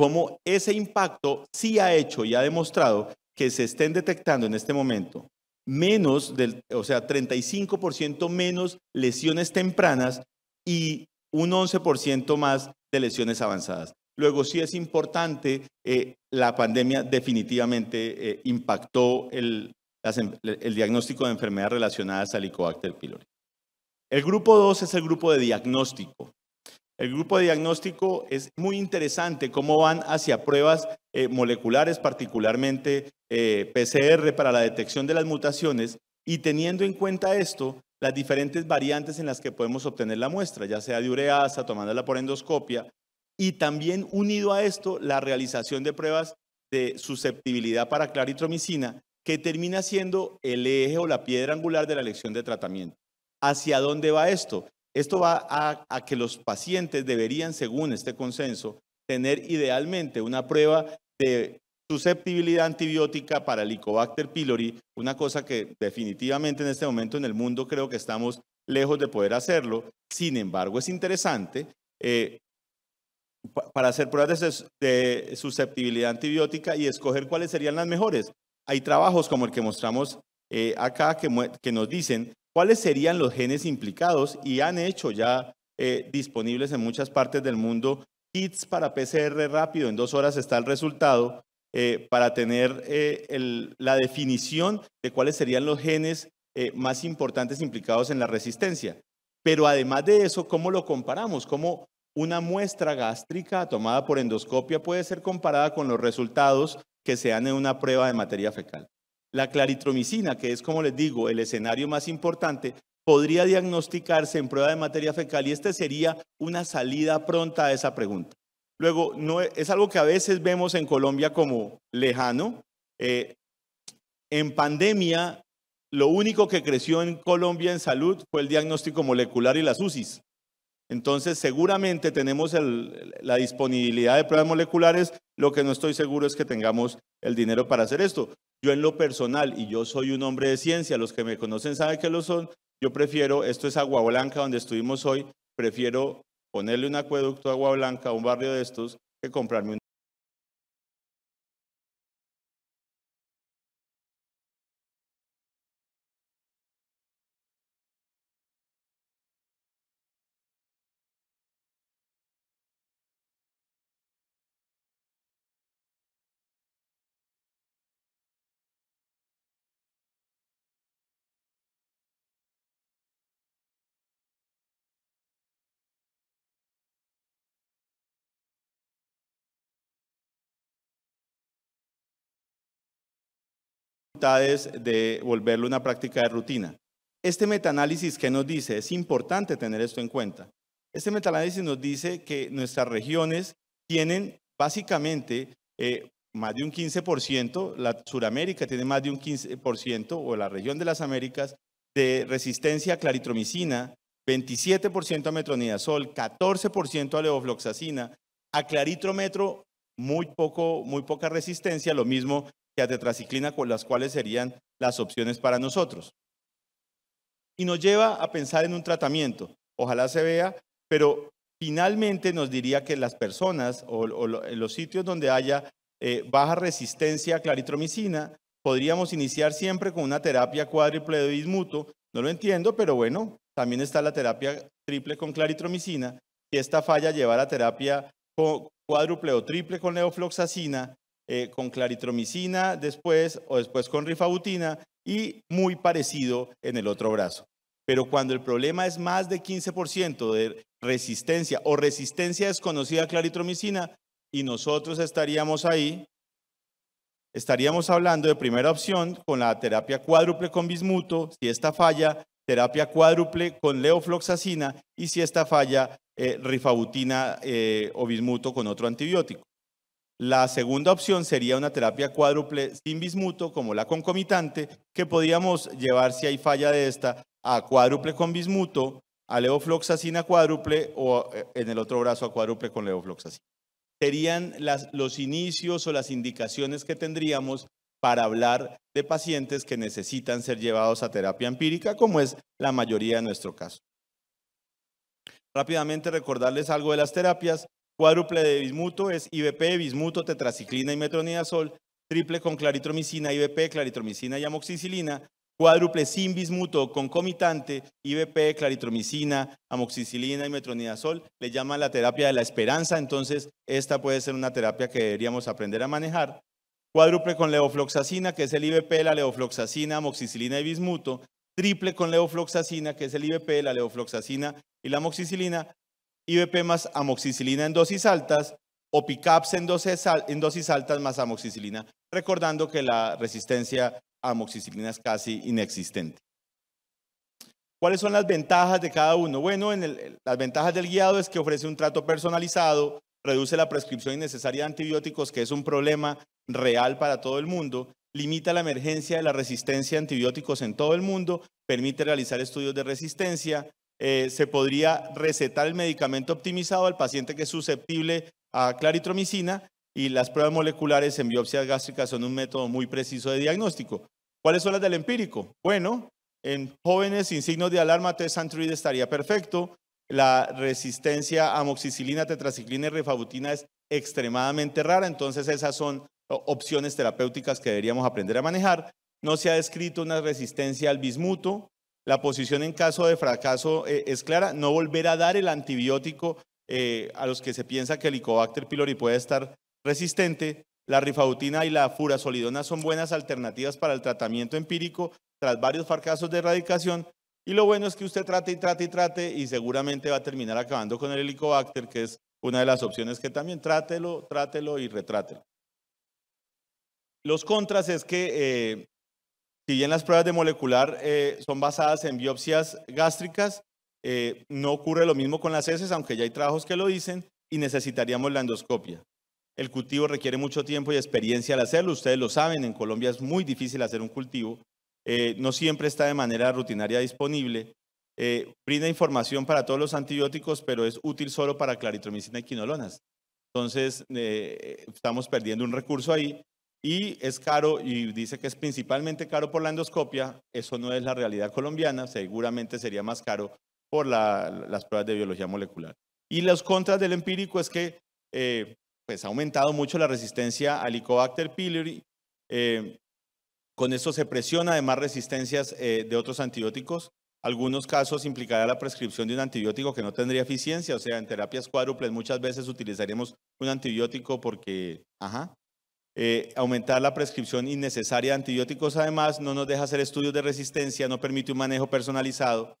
cómo ese impacto sí ha hecho y ha demostrado que se estén detectando en este momento menos del, o sea, 35% menos lesiones tempranas y un 11% más de lesiones avanzadas. Luego sí es importante, eh, la pandemia definitivamente eh, impactó em, el, diagnóstico de enfermedades relacionadas al Helicobacter pylori. El grupo 2 es el grupo de diagnóstico. El grupo de diagnóstico es muy interesante, cómo van hacia pruebas eh, moleculares, particularmente eh, PCR para la detección de las mutaciones, y teniendo en cuenta esto, las diferentes variantes en las que podemos obtener la muestra, ya sea de ureasa, tomándola por endoscopia, y también unido a esto, la realización de pruebas de susceptibilidad para claritromicina, que termina siendo el eje o la piedra angular de la elección de tratamiento. ¿Hacia dónde va esto? Esto va a, que los pacientes deberían, según este consenso, tener idealmente una prueba de susceptibilidad antibiótica para Helicobacter pylori, una cosa que definitivamente en este momento en el mundo creo que estamos lejos de poder hacerlo. Sin embargo, es interesante eh, para hacer pruebas de, susceptibilidad antibiótica y escoger cuáles serían las mejores. Hay trabajos como el que mostramos eh, acá que, que, nos dicen cuáles serían los genes implicados y han hecho ya eh, disponibles en muchas partes del mundo kits para PCR rápido, en dos horas está el resultado, eh, para tener eh, la definición de cuáles serían los genes más importantes implicados en la resistencia. Pero además de eso, ¿cómo lo comparamos? ¿Cómo una muestra gástrica tomada por endoscopia puede ser comparada con los resultados que se dan en una prueba de materia fecal? La claritromicina, que es como les digo, el escenario más importante, podría diagnosticarse en prueba de materia fecal y esta sería una salida pronta a esa pregunta. Luego, no, e, es algo que a veces vemos en Colombia como lejano. Eh, en pandemia, lo único que creció en Colombia en salud fue el diagnóstico molecular y las UCIs. Entonces, seguramente tenemos la disponibilidad de pruebas moleculares, lo que no estoy seguro es que tengamos el dinero para hacer esto. Yo en lo personal, y yo soy un hombre de ciencia, los que me conocen saben que lo son, yo prefiero, esto es Agua Blanca donde estuvimos hoy, prefiero ponerle un acueducto a Agua Blanca a un barrio de estos que comprarme un de volverlo una práctica de rutina. Este metaanálisis que nos dice, es importante tener esto en cuenta. Este metaanálisis nos dice que nuestras regiones tienen básicamente eh, más de un 15%, la Suramérica tiene más de un 15% o la región de las Américas de resistencia a claritromicina, 27% a metronidazol, 14% a leofloxacina, a claritrometro muy, poco, muy poca resistencia, lo mismo tetraciclina, con las cuales serían las opciones para nosotros. Y nos lleva a pensar en un tratamiento. Ojalá se vea, pero finalmente nos diría que las personas o, los sitios donde haya eh, baja resistencia a claritromicina, podríamos iniciar siempre con una terapia cuádruple de bismuto. No lo entiendo, pero bueno, también está la terapia triple con claritromicina. y esta falla llevar a terapia cuádruple o triple con leofloxacina eh, con claritromicina después o después con rifabutina y muy parecido en el otro brazo. Pero cuando el problema es más de 15% de resistencia o resistencia desconocida a claritromicina y nosotros estaríamos ahí, estaríamos hablando de primera opción con la terapia cuádruple con bismuto, si esta falla, terapia cuádruple con leofloxacina y si esta falla, eh, rifabutina eh, o bismuto con otro antibiótico. La segunda opción sería una terapia cuádruple sin bismuto, como la concomitante, que podríamos llevar, si hay falla de esta, a cuádruple con bismuto, a a cuádruple o eh, en el otro brazo a cuádruple con levofloxacina. Serían los inicios o las indicaciones que tendríamos para hablar de pacientes que necesitan ser llevados a terapia empírica, como es la mayoría de nuestro caso. Rápidamente recordarles algo de las terapias cuádruple de bismuto es IBP, bismuto, tetraciclina y metronidazol, triple con claritromicina, IBP, claritromicina y amoxicilina, cuádruple sin bismuto concomitante, IBP, claritromicina, amoxicilina y metronidazol, le llaman la terapia de la esperanza, entonces esta puede ser una terapia que deberíamos aprender a manejar. Cuádruple con leofloxacina, que es el IBP, la leofloxacina, amoxicilina y bismuto, triple con leofloxacina, que es el IBP, la leofloxacina y la amoxicilina, IBP más amoxicilina en dosis altas o PICAPS en dosis, altas más amoxicilina, recordando que la resistencia a amoxicilina es casi inexistente. ¿Cuáles son las ventajas de cada uno? Bueno, las ventajas del guiado es que ofrece un trato personalizado, reduce la prescripción innecesaria de antibióticos, que es un problema real para todo el mundo, limita la emergencia de la resistencia a antibióticos en todo el mundo, permite realizar estudios de resistencia, eh, se podría recetar el medicamento optimizado al paciente que es susceptible a claritromicina y las pruebas moleculares en biopsias gástricas son un método muy preciso de diagnóstico. ¿Cuáles son las del empírico? Bueno, en jóvenes sin signos de alarma, tesantride estaría perfecto. La resistencia a amoxicilina, tetraciclina y rifabutina es extremadamente rara, entonces esas son opciones terapéuticas que deberíamos aprender a manejar. No se ha descrito una resistencia al bismuto, la posición en caso de fracaso eh, es clara, no volver a dar el antibiótico eh, a los que se piensa que el Helicobacter pylori puede estar resistente. La rifautina y la furasolidona son buenas alternativas para el tratamiento empírico tras varios fracasos de erradicación. Y lo bueno es que usted trate y trate y trate y seguramente va a terminar acabando con el Helicobacter, que es una de las opciones que también trátelo, trátelo y retrátelo. Los contras es que eh, si bien las pruebas de molecular eh, son basadas en biopsias gástricas, eh, no ocurre lo mismo con las heces, aunque ya hay trabajos que lo dicen, y necesitaríamos la endoscopia. El cultivo requiere mucho tiempo y experiencia al hacerlo. Ustedes lo saben, en Colombia es muy difícil hacer un cultivo. Eh, no siempre está de manera rutinaria disponible. brinda información para todos los antibióticos, pero es útil solo para claritromicina y quinolonas. Entonces, estamos perdiendo un recurso ahí y es caro y dice que es principalmente caro por la endoscopia, eso no es la realidad colombiana, seguramente sería más caro por las pruebas de biología molecular. Y los contras del empírico es que eh, pues ha aumentado mucho la resistencia al Helicobacter pylori, eh, con eso se presiona además resistencias eh, de otros antibióticos, algunos casos implicará la prescripción de un antibiótico que no tendría eficiencia, o sea, en terapias cuádruples muchas veces utilizaremos un antibiótico porque, ajá, eh, aumentar la prescripción innecesaria de antibióticos, además, no nos deja hacer estudios de resistencia, no permite un manejo personalizado.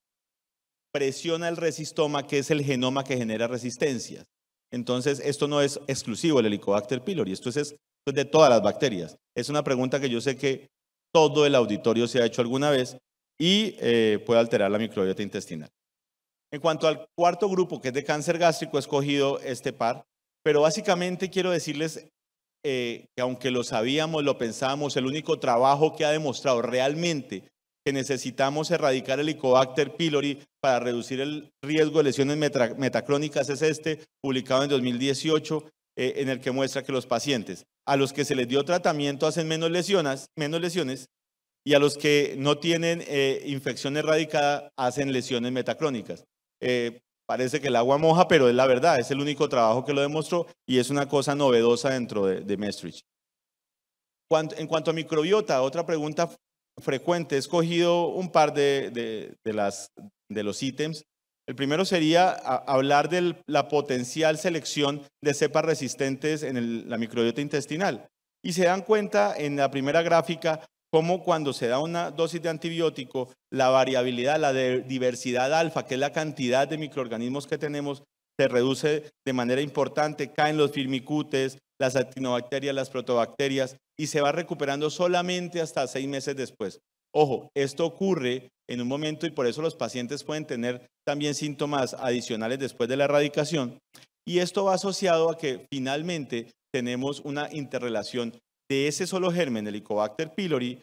Presiona el resistoma, que es el genoma que genera resistencias. Entonces, esto no es exclusivo del Helicobacter pylori, esto es, de todas las bacterias. Es una pregunta que yo sé que todo el auditorio se ha hecho alguna vez y eh, puede alterar la microbiota intestinal. En cuanto al cuarto grupo, que es de cáncer gástrico, he escogido este par, pero básicamente quiero decirles eh, que aunque lo sabíamos, lo pensábamos, el único trabajo que ha demostrado realmente que necesitamos erradicar el Helicobacter pylori para reducir el riesgo de lesiones metacrónicas es este, publicado en 2018, eh, en el que muestra que los pacientes a los que se les dio tratamiento hacen menos lesiones, menos lesiones y a los que no tienen eh, infección erradicada hacen lesiones metacrónicas. Parece que el agua moja, pero es la verdad, es el único trabajo que lo demostró y es una cosa novedosa dentro de, de En cuanto a microbiota, otra pregunta frecuente, he escogido un par de, las, de los ítems. El primero sería hablar de la potencial selección de cepas resistentes en la microbiota intestinal. Y se dan cuenta en la primera gráfica como cuando se da una dosis de antibiótico, la variabilidad, la diversidad alfa, que es la cantidad de microorganismos que tenemos, se reduce de manera importante, caen los firmicutes, las actinobacterias, las protobacterias, y se va recuperando solamente hasta seis meses después. Ojo, esto ocurre en un momento y por eso los pacientes pueden tener también síntomas adicionales después de la erradicación. Y esto va asociado a que finalmente tenemos una interrelación de ese solo germen, el Helicobacter pylori,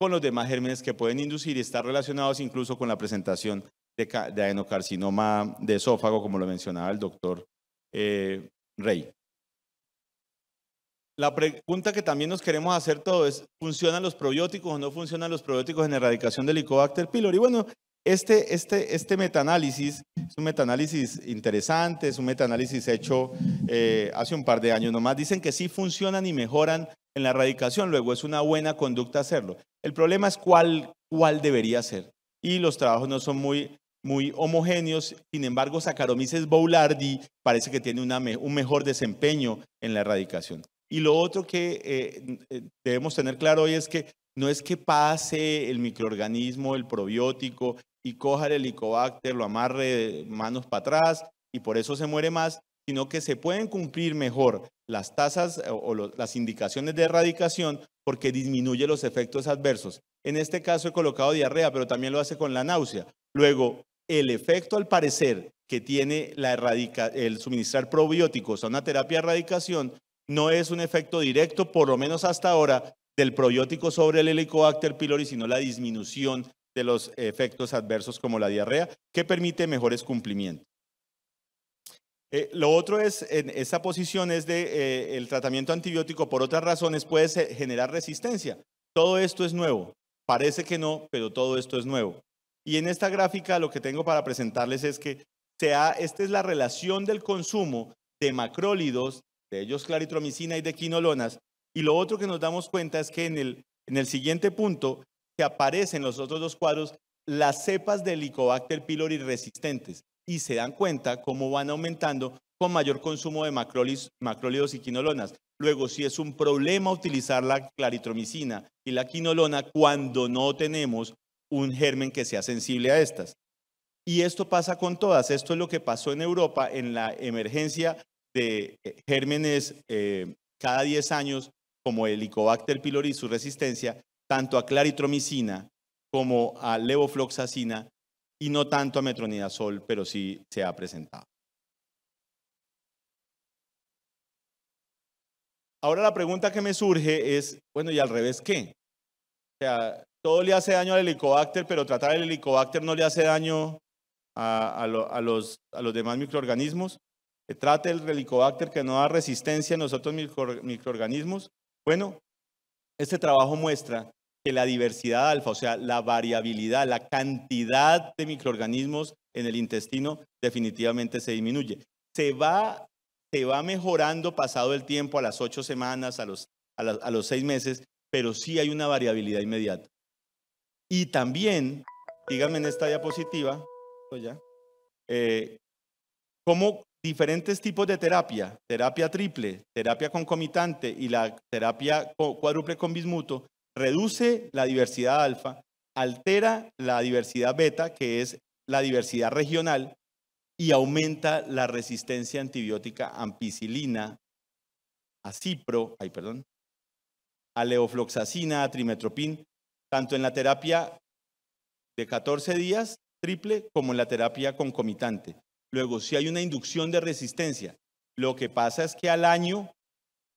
con los demás gérmenes que pueden inducir y estar relacionados incluso con la presentación de, adenocarcinoma de esófago, como lo mencionaba el doctor eh, Rey. La pregunta que también nos queremos hacer todos es, ¿funcionan los probióticos o no funcionan los probióticos en erradicación del Helicobacter pylori? Bueno, este, este, este metaanálisis es un metaanálisis interesante, es un metaanálisis hecho eh, hace un par de años nomás. Dicen que sí funcionan y mejoran en la erradicación, luego es una buena conducta hacerlo. El problema es cuál, cuál debería ser. Y los trabajos no son muy, muy homogéneos, sin embargo, Saccharomyces boulardii parece que tiene un mejor desempeño en la erradicación. Y lo otro que eh, eh, debemos tener claro hoy es que no es que pase el microorganismo, el probiótico, y coja el helicobacter, lo amarre manos para atrás y por eso se muere más, sino que se pueden cumplir mejor las tasas eh, o las indicaciones de erradicación porque disminuye los efectos adversos. En este caso he colocado diarrea, pero también lo hace con la náusea. Luego, el efecto al parecer que tiene la el suministrar probióticos a una terapia de erradicación no es un efecto directo, por lo menos hasta ahora, del probiótico sobre el Helicobacter pylori, sino la disminución de los efectos adversos como la diarrea, que permite mejores cumplimientos. Eh, lo otro es, en esa posición es de eh, el tratamiento antibiótico por otras razones puede generar resistencia. Todo esto es nuevo. Parece que no, pero todo esto es nuevo. Y en esta gráfica lo que tengo para presentarles es que sea, esta es la relación del consumo de macrólidos, de ellos claritromicina y de quinolonas. Y lo otro que nos damos cuenta es que en el, siguiente punto que aparecen los otros dos cuadros las cepas de Helicobacter pylori resistentes y se dan cuenta cómo van aumentando con mayor consumo de macrólidos y quinolonas. Luego, si es un problema utilizar la claritromicina y la quinolona cuando no tenemos un germen que sea sensible a estas. Y esto pasa con todas. Esto es lo que pasó en Europa en la emergencia de eh, gérmenes eh, cada 10 años, como el Helicobacter pylori y su resistencia, tanto a claritromicina como a levofloxacina y no tanto a metronidazol, pero sí se ha presentado. Ahora la pregunta que me surge es, bueno, ¿y al revés qué? O sea, todo le hace daño al helicobacter, pero tratar el helicobacter no le hace daño a, los, demás microorganismos. Que trate el helicobacter que no da resistencia a nosotros microorganismos. Bueno, este trabajo muestra que la diversidad alfa, o sea, la variabilidad, la cantidad de microorganismos en el intestino definitivamente se disminuye. Se va, se va mejorando pasado el tiempo, a las ocho semanas, a los, a, los seis meses, pero sí hay una variabilidad inmediata. Y también, díganme en esta diapositiva, pues eh, cómo diferentes tipos de terapia, terapia triple, terapia concomitante y la terapia cuádruple con bismuto, reduce la diversidad alfa, altera la diversidad beta, que es la diversidad regional, y aumenta la resistencia antibiótica ampicilina, a cipro, ay, perdón, a leofloxacina, a trimetropin, tanto en la terapia de 14 días triple como en la terapia concomitante. Luego, si hay una inducción de resistencia, lo que pasa es que al año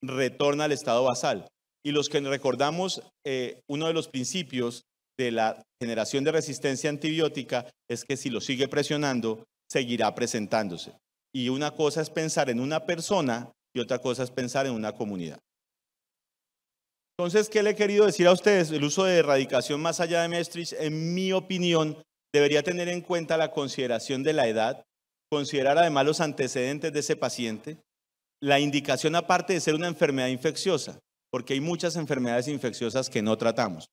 retorna al estado basal y los que recordamos eh, uno de los principios de la generación de resistencia antibiótica es que si lo sigue presionando, seguirá presentándose. Y una cosa es pensar en una persona y otra cosa es pensar en una comunidad. Entonces, ¿qué le he querido decir a ustedes? El uso de erradicación más allá de Maestricht, en mi opinión, debería tener en cuenta la consideración de la edad, considerar además los antecedentes de ese paciente, la indicación aparte de ser una enfermedad infecciosa porque hay muchas enfermedades infecciosas que no tratamos.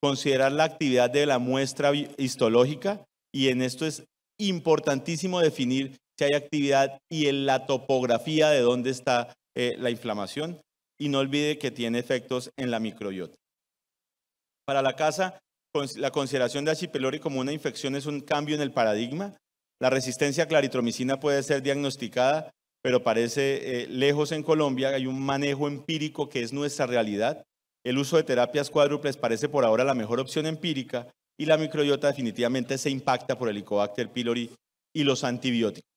Considerar la actividad de la muestra histológica y en esto es importantísimo definir si hay actividad y en la topografía de dónde está eh, la inflamación y no olvide que tiene efectos en la microbiota. Para la casa, la consideración de H. pylori como una infección es un cambio en el paradigma. La resistencia a claritromicina puede ser diagnosticada pero parece eh, lejos en Colombia, hay un manejo empírico que es nuestra realidad. El uso de terapias cuádruples parece por ahora la mejor opción empírica y la microbiota definitivamente se impacta por el Helicobacter pylori y los antibióticos.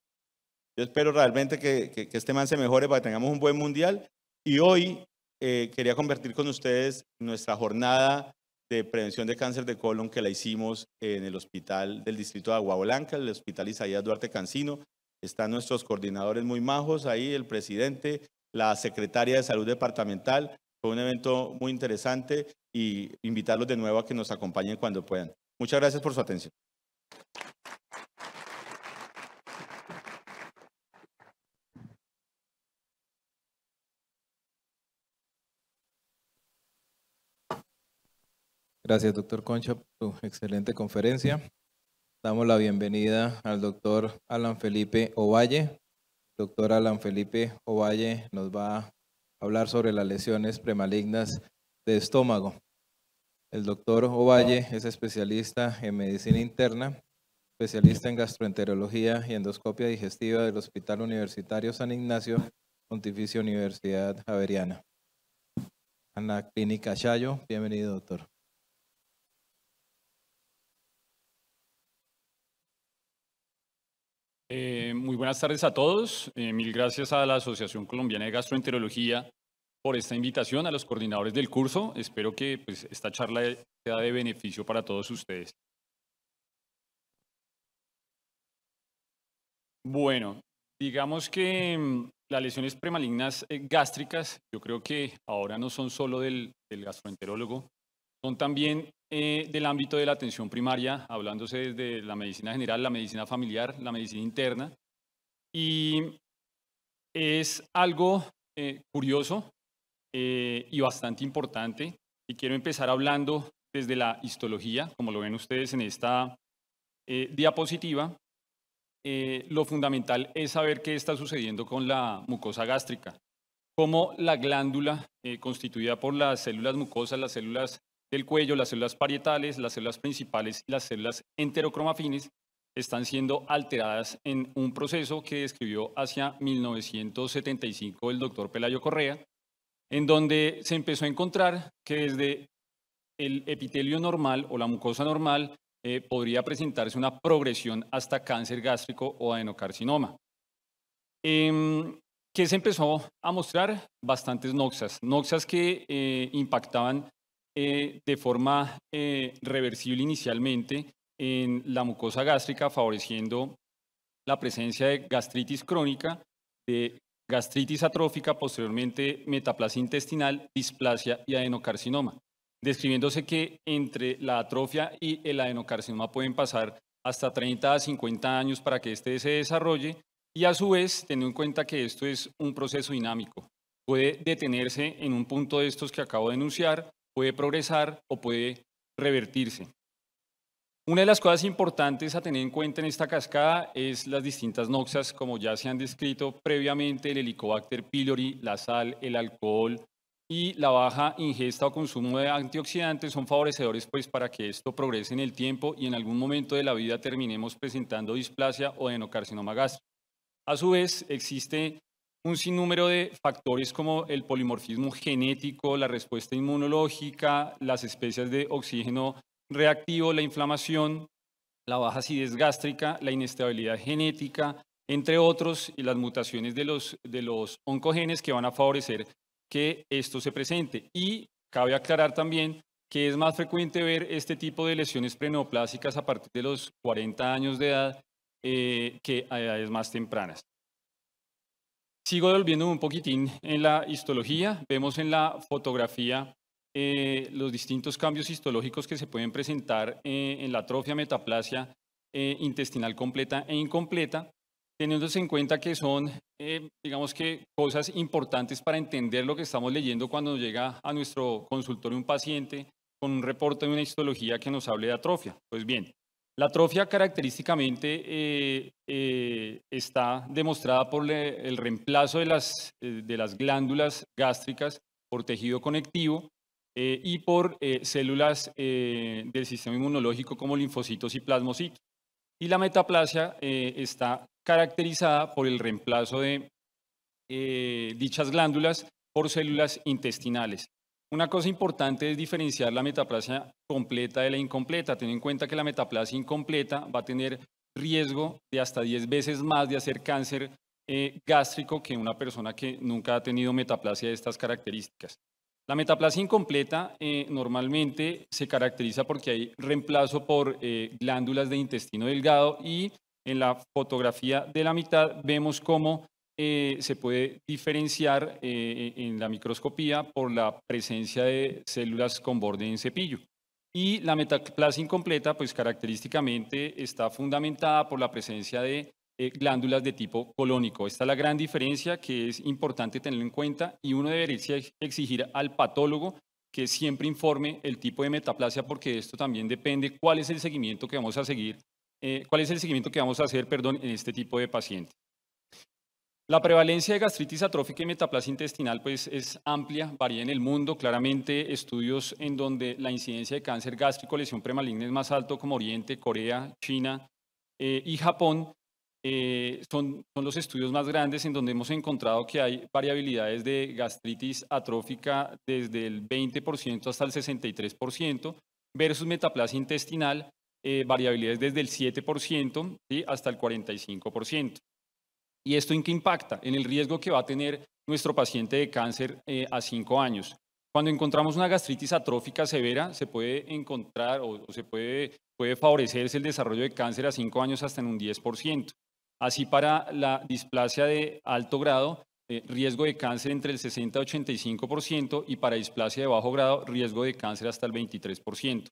Yo espero realmente que, este man se mejore para que tengamos un buen mundial y hoy eh, quería convertir con ustedes nuestra jornada de prevención de cáncer de colon que la hicimos en el hospital del distrito de Agua el hospital Isaías Duarte Cancino, están nuestros coordinadores muy majos ahí, el presidente, la secretaria de salud departamental. Fue un evento muy interesante y invitarlos de nuevo a que nos acompañen cuando puedan. Muchas gracias por su atención. Gracias, doctor Concha, por su excelente conferencia. Damos la bienvenida al doctor Alan Felipe Ovalle. doctor Alan Felipe Ovalle nos va a hablar sobre las lesiones premalignas de estómago. El doctor Ovalle es especialista en medicina interna, especialista en gastroenterología y endoscopia digestiva del Hospital Universitario San Ignacio, Pontificia Universidad Javeriana. Ana Clínica Chayo, bienvenido doctor. Eh, muy buenas tardes a todos. Eh, mil gracias a la Asociación Colombiana de Gastroenterología por esta invitación, a los coordinadores del curso. Espero que pues, esta charla sea de beneficio para todos ustedes. Bueno, digamos que mm, las lesiones premalignas eh, gástricas, yo creo que ahora no son solo del gastroenterólogo, son también eh, del ámbito de la atención primaria, hablándose desde la medicina general, la medicina familiar, la medicina interna. Y es algo eh, curioso eh, y bastante importante. Y quiero empezar hablando desde la histología, como lo ven ustedes en esta diapositiva. lo fundamental es saber qué está sucediendo con la mucosa gástrica, cómo la glándula constituida por las células mucosas, las células del cuello, las células parietales, las células principales y las células enterocromafines están siendo alteradas en un proceso que describió hacia 1975 el doctor Pelayo Correa, en donde se empezó a encontrar que desde el epitelio normal o la mucosa normal eh, podría presentarse una progresión hasta cáncer gástrico o adenocarcinoma. Eh, em, que se empezó a mostrar bastantes noxas, noxas que eh, impactaban eh, de forma eh, reversible inicialmente en la mucosa gástrica, favoreciendo la presencia de gastritis crónica, de gastritis atrófica, posteriormente metaplasia intestinal, displasia y adenocarcinoma, describiéndose que entre la atrofia y el adenocarcinoma pueden pasar hasta 30 a 50 años para que este se desarrolle y a su vez teniendo en cuenta que esto es un proceso dinámico. Puede detenerse en un punto de estos que acabo de enunciar, puede progresar o puede revertirse. Una de las cosas importantes a tener en cuenta en esta cascada es las distintas noxas, como ya se han descrito previamente, el Helicobacter pylori, la sal, el alcohol y la baja ingesta o consumo de antioxidantes son favorecedores pues, para que esto progrese en el tiempo y en algún momento de la vida terminemos presentando displasia o adenocarcinoma gástrico. A su vez, existe un sinnúmero de factores como el polimorfismo genético, la respuesta inmunológica, las especies de oxígeno reactivo, la inflamación, la baja acidez gástrica, la inestabilidad genética, entre otros, y las mutaciones de los, de los oncogenes que van a favorecer que esto se presente. Y cabe aclarar también que es más frecuente ver este tipo de lesiones preneoplásicas a partir de los 40 años de edad eh, que a eh, edades más tempranas. Sigo volviendo un poquitín en la histología. Vemos en la fotografía eh, los distintos cambios histológicos que se pueden presentar eh, en la atrofia metaplasia eh, intestinal completa e incompleta, teniéndose en cuenta que son, digamos que, cosas importantes para entender lo que estamos leyendo cuando llega a nuestro consultorio un paciente con un reporte de una histología que nos hable de atrofia. Pues bien, la atrofia característicamente eh, eh, está demostrada por el reemplazo de las, eh, de las glándulas gástricas por tejido conectivo y por células del sistema inmunológico como linfocitos y plasmocitos. Y la metaplasia está caracterizada por el reemplazo de dichas glándulas por células intestinales. Una cosa importante es diferenciar la metaplasia completa de la incompleta. Ten en cuenta que la metaplasia incompleta va a tener riesgo de hasta 10 veces más de hacer cáncer eh, gástrico que una persona que nunca ha tenido metaplasia de estas características. La metaplasia incompleta eh, normalmente se caracteriza porque hay reemplazo por eh, glándulas de intestino delgado y en la fotografía de la mitad vemos cómo eh, se puede diferenciar eh, en la microscopía por la presencia de células con borde en cepillo. Y la metaplasia incompleta, pues característicamente está fundamentada por la presencia de eh, glándulas de tipo colónico. Esta es la gran diferencia que es importante tener en cuenta y uno debería exigir al patólogo que siempre informe el tipo de metaplasia porque esto también depende cuál es el seguimiento que vamos a seguir, cuál es el seguimiento que vamos a hacer, perdón, en este tipo de paciente. La prevalencia de gastritis atrófica y metaplasia intestinal pues, es amplia, varía en el mundo. Claramente, estudios en donde la incidencia de cáncer gástrico, lesión premaligna es más alto, como Oriente, Corea, China eh, y Japón, eh, son, los estudios más grandes en donde hemos encontrado que hay variabilidades de gastritis atrófica desde el 20% hasta el 63%, versus metaplasia intestinal, eh, variabilidades desde el 7% hasta el 45%. ¿Y esto en qué impacta? En el riesgo que va a tener nuestro paciente de cáncer eh, a 5 años. Cuando encontramos una gastritis atrófica severa, se puede encontrar o, se puede, puede favorecerse el desarrollo de cáncer a 5 años hasta en un 10%. Así para la displasia de alto grado, eh, riesgo de cáncer entre el 60 y 85% y para displasia de bajo grado, riesgo de cáncer hasta el 23%.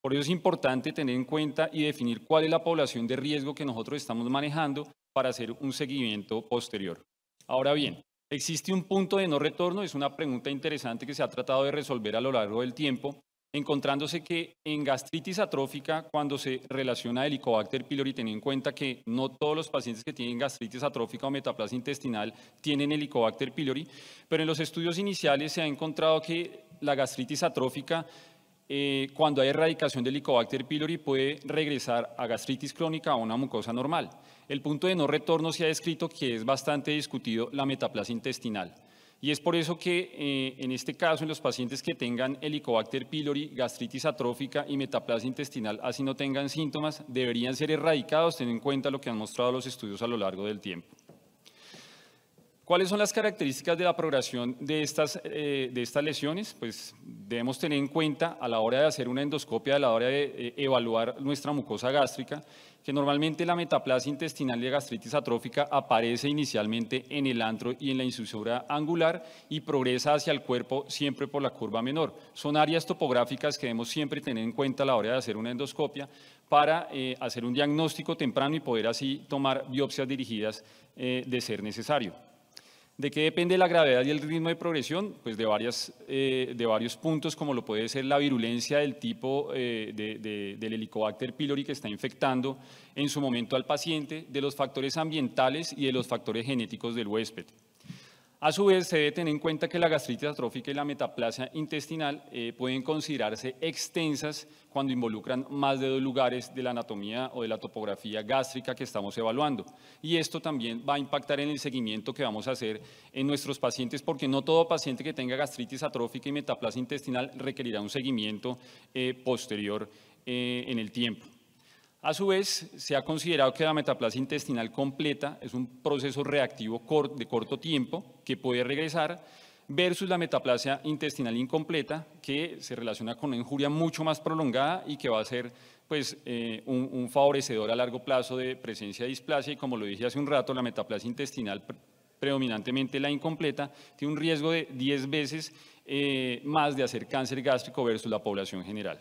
Por eso es importante tener en cuenta y definir cuál es la población de riesgo que nosotros estamos manejando para hacer un seguimiento posterior. Ahora bien, ¿existe un punto de no retorno? Es una pregunta interesante que se ha tratado de resolver a lo largo del tiempo, encontrándose que en gastritis atrófica, cuando se relaciona el Helicobacter pylori, ten en cuenta que no todos los pacientes que tienen gastritis atrófica o metaplasia intestinal tienen Helicobacter pylori, pero en los estudios iniciales se ha encontrado que la gastritis atrófica eh, cuando hay erradicación del Helicobacter pylori puede regresar a gastritis crónica o una mucosa normal. El punto de no retorno se ha descrito que es bastante discutido la metaplasia intestinal. Y es por eso que eh, en este caso, en los pacientes que tengan Helicobacter pylori, gastritis atrófica y metaplasia intestinal, así no tengan síntomas, deberían ser erradicados, teniendo en cuenta lo que han mostrado los estudios a lo largo del tiempo. ¿Cuáles son las características de la progresión eh, de estas, lesiones? Pues debemos tener en cuenta a la hora de hacer una endoscopia, a la hora de eh, evaluar nuestra mucosa gástrica, que normalmente la metaplasia intestinal de gastritis atrófica aparece inicialmente en el antro y en la insusura angular y progresa hacia el cuerpo siempre por la curva menor. Son áreas topográficas que debemos siempre tener en cuenta a la hora de hacer una endoscopia para eh, hacer un diagnóstico temprano y poder así tomar biopsias dirigidas de ser necesario. ¿De qué depende la gravedad y el ritmo de progresión? Pues de, varias, eh, de varios puntos, como lo puede ser la virulencia del tipo eh, del Helicobacter pylori que está infectando en su momento al paciente, de los factores ambientales y de los factores genéticos del huésped. A su vez, se debe tener en cuenta que la gastritis atrófica y la metaplasia intestinal eh, pueden considerarse extensas cuando involucran más de dos lugares de la anatomía o de la topografía gástrica que estamos evaluando. Y esto también va a impactar en el seguimiento que vamos a hacer en nuestros pacientes, porque no todo paciente que tenga gastritis atrófica y metaplasia intestinal requerirá un seguimiento eh, posterior eh, en el tiempo. A su vez, se ha considerado que la metaplasia intestinal completa es un proceso reactivo de corto tiempo que puede regresar versus la metaplasia intestinal incompleta que se relaciona con una injuria mucho más prolongada y que va a ser pues, eh, un, favorecedor a largo plazo de presencia de displasia y como lo dije hace un rato, la metaplasia intestinal predominantemente la incompleta tiene un riesgo de 10 veces eh, más de hacer cáncer gástrico versus la población general.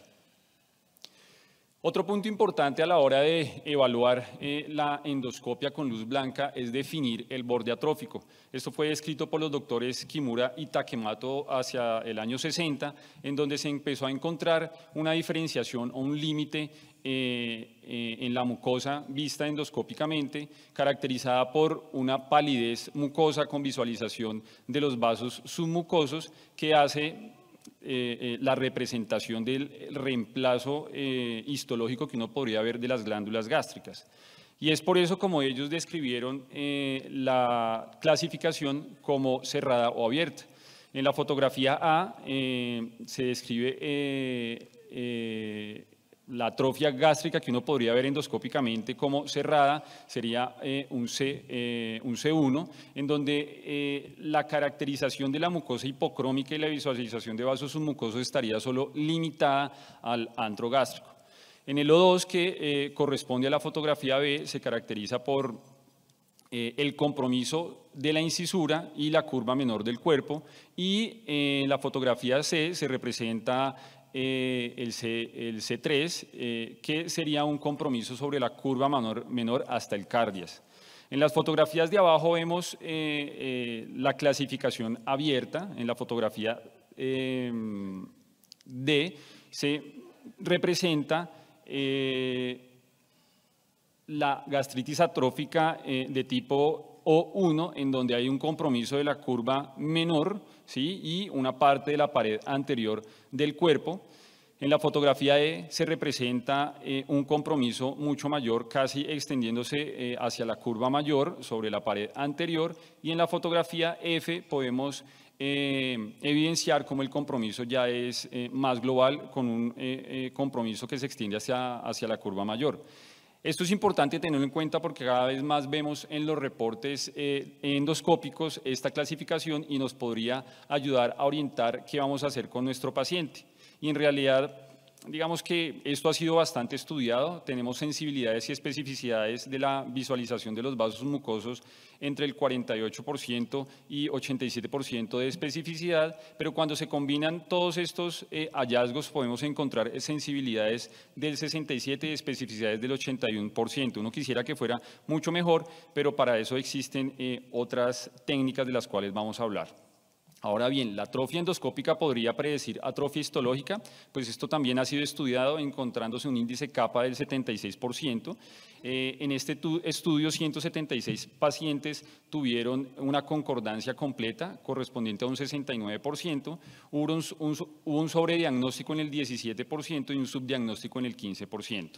Otro punto importante a la hora de evaluar eh, la endoscopia con luz blanca es definir el borde atrófico. Esto fue escrito por los doctores Kimura y Takemato hacia el año 60, en donde se empezó a encontrar una diferenciación o un límite eh, eh, en la mucosa vista endoscópicamente, caracterizada por una palidez mucosa con visualización de los vasos submucosos que hace eh, eh, la representación del reemplazo eh, histológico que uno podría ver de las glándulas gástricas. Y es por eso como ellos describieron la clasificación como cerrada o abierta. En la fotografía A se describe la atrofia gástrica que uno podría ver endoscópicamente como cerrada sería eh, un, C, eh, un C1, en donde eh, la caracterización de la mucosa hipocrómica y la visualización de vasos submucosos estaría solo limitada al antro gástrico. En el O2, que corresponde a la fotografía B, se caracteriza por el compromiso de la incisura y la curva menor del cuerpo, y en la fotografía C se representa eh, el, C, 3 eh, que sería un compromiso sobre la curva menor, hasta el cardias. En las fotografías de abajo vemos eh, la clasificación abierta, en la fotografía D se representa la gastritis atrófica de tipo O1, en donde hay un compromiso de la curva menor, y una parte de la pared anterior del cuerpo. En la fotografía E se representa eh, un compromiso mucho mayor, casi extendiéndose eh, hacia la curva mayor sobre la pared anterior. Y en la fotografía F podemos eh, evidenciar cómo el compromiso ya es más global, con un compromiso que se extiende hacia la curva mayor. Esto es importante tenerlo en cuenta porque cada vez más vemos en los reportes eh, endoscópicos esta clasificación y nos podría ayudar a orientar qué vamos a hacer con nuestro paciente. Y en realidad digamos que esto ha sido bastante estudiado. Tenemos sensibilidades y especificidades de la visualización de los vasos mucosos entre el 48% y 87% de especificidad, pero cuando se combinan todos estos eh, hallazgos podemos encontrar sensibilidades del 67 y especificidades del 81%. Uno quisiera que fuera mucho mejor, pero para eso existen eh, otras técnicas de las cuales vamos a hablar. Ahora bien, la atrofia endoscópica podría predecir atrofia histológica, pues esto también ha sido estudiado encontrándose un índice capa del 76%. Eh, en este estudio, 176 pacientes tuvieron una concordancia completa correspondiente a un 69%, hubo un sobrediagnóstico en el 17% y un subdiagnóstico en el 15%.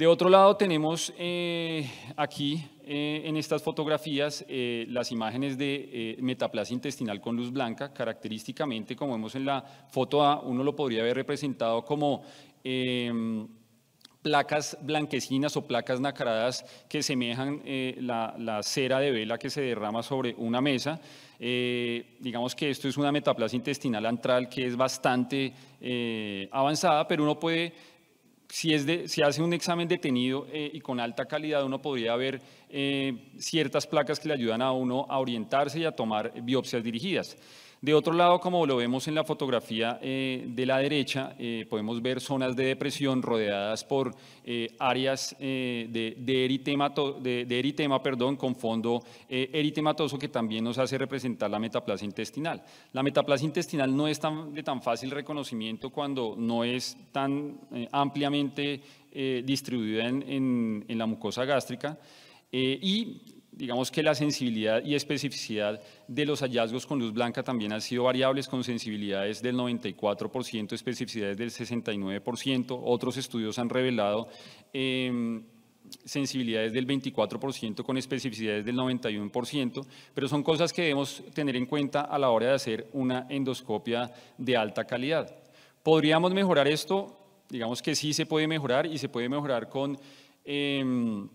De otro lado tenemos eh, aquí eh, en estas fotografías eh, las imágenes de metaplasia intestinal con luz blanca, característicamente como vemos en la foto A, uno lo podría haber representado como em, placas blanquecinas o placas nacaradas que semejan la, cera de vela que se derrama sobre una mesa. digamos que esto es una metaplasia intestinal antral que es bastante avanzada, pero uno puede si, hace un examen detenido eh, y con alta calidad, uno podría ver eh, ciertas placas que le ayudan a uno a orientarse y a tomar biopsias dirigidas. De otro lado, como lo vemos en la fotografía eh, de la derecha, eh, podemos ver zonas de depresión rodeadas por eh, áreas de, eritema, de, eritema perdón, con fondo eritematoso que también nos hace representar la metaplasia intestinal. La metaplasia intestinal no es de tan fácil reconocimiento cuando no es tan ampliamente distribuida en, la mucosa gástrica. y digamos que la sensibilidad y especificidad de los hallazgos con luz blanca también han sido variables con sensibilidades del 94%, especificidades del 69%. Otros estudios han revelado em, sensibilidades del 24% con especificidades del 91%, pero son cosas que debemos tener en cuenta a la hora de hacer una endoscopia de alta calidad. ¿Podríamos mejorar esto? Digamos que sí se puede mejorar y se puede mejorar con... Em,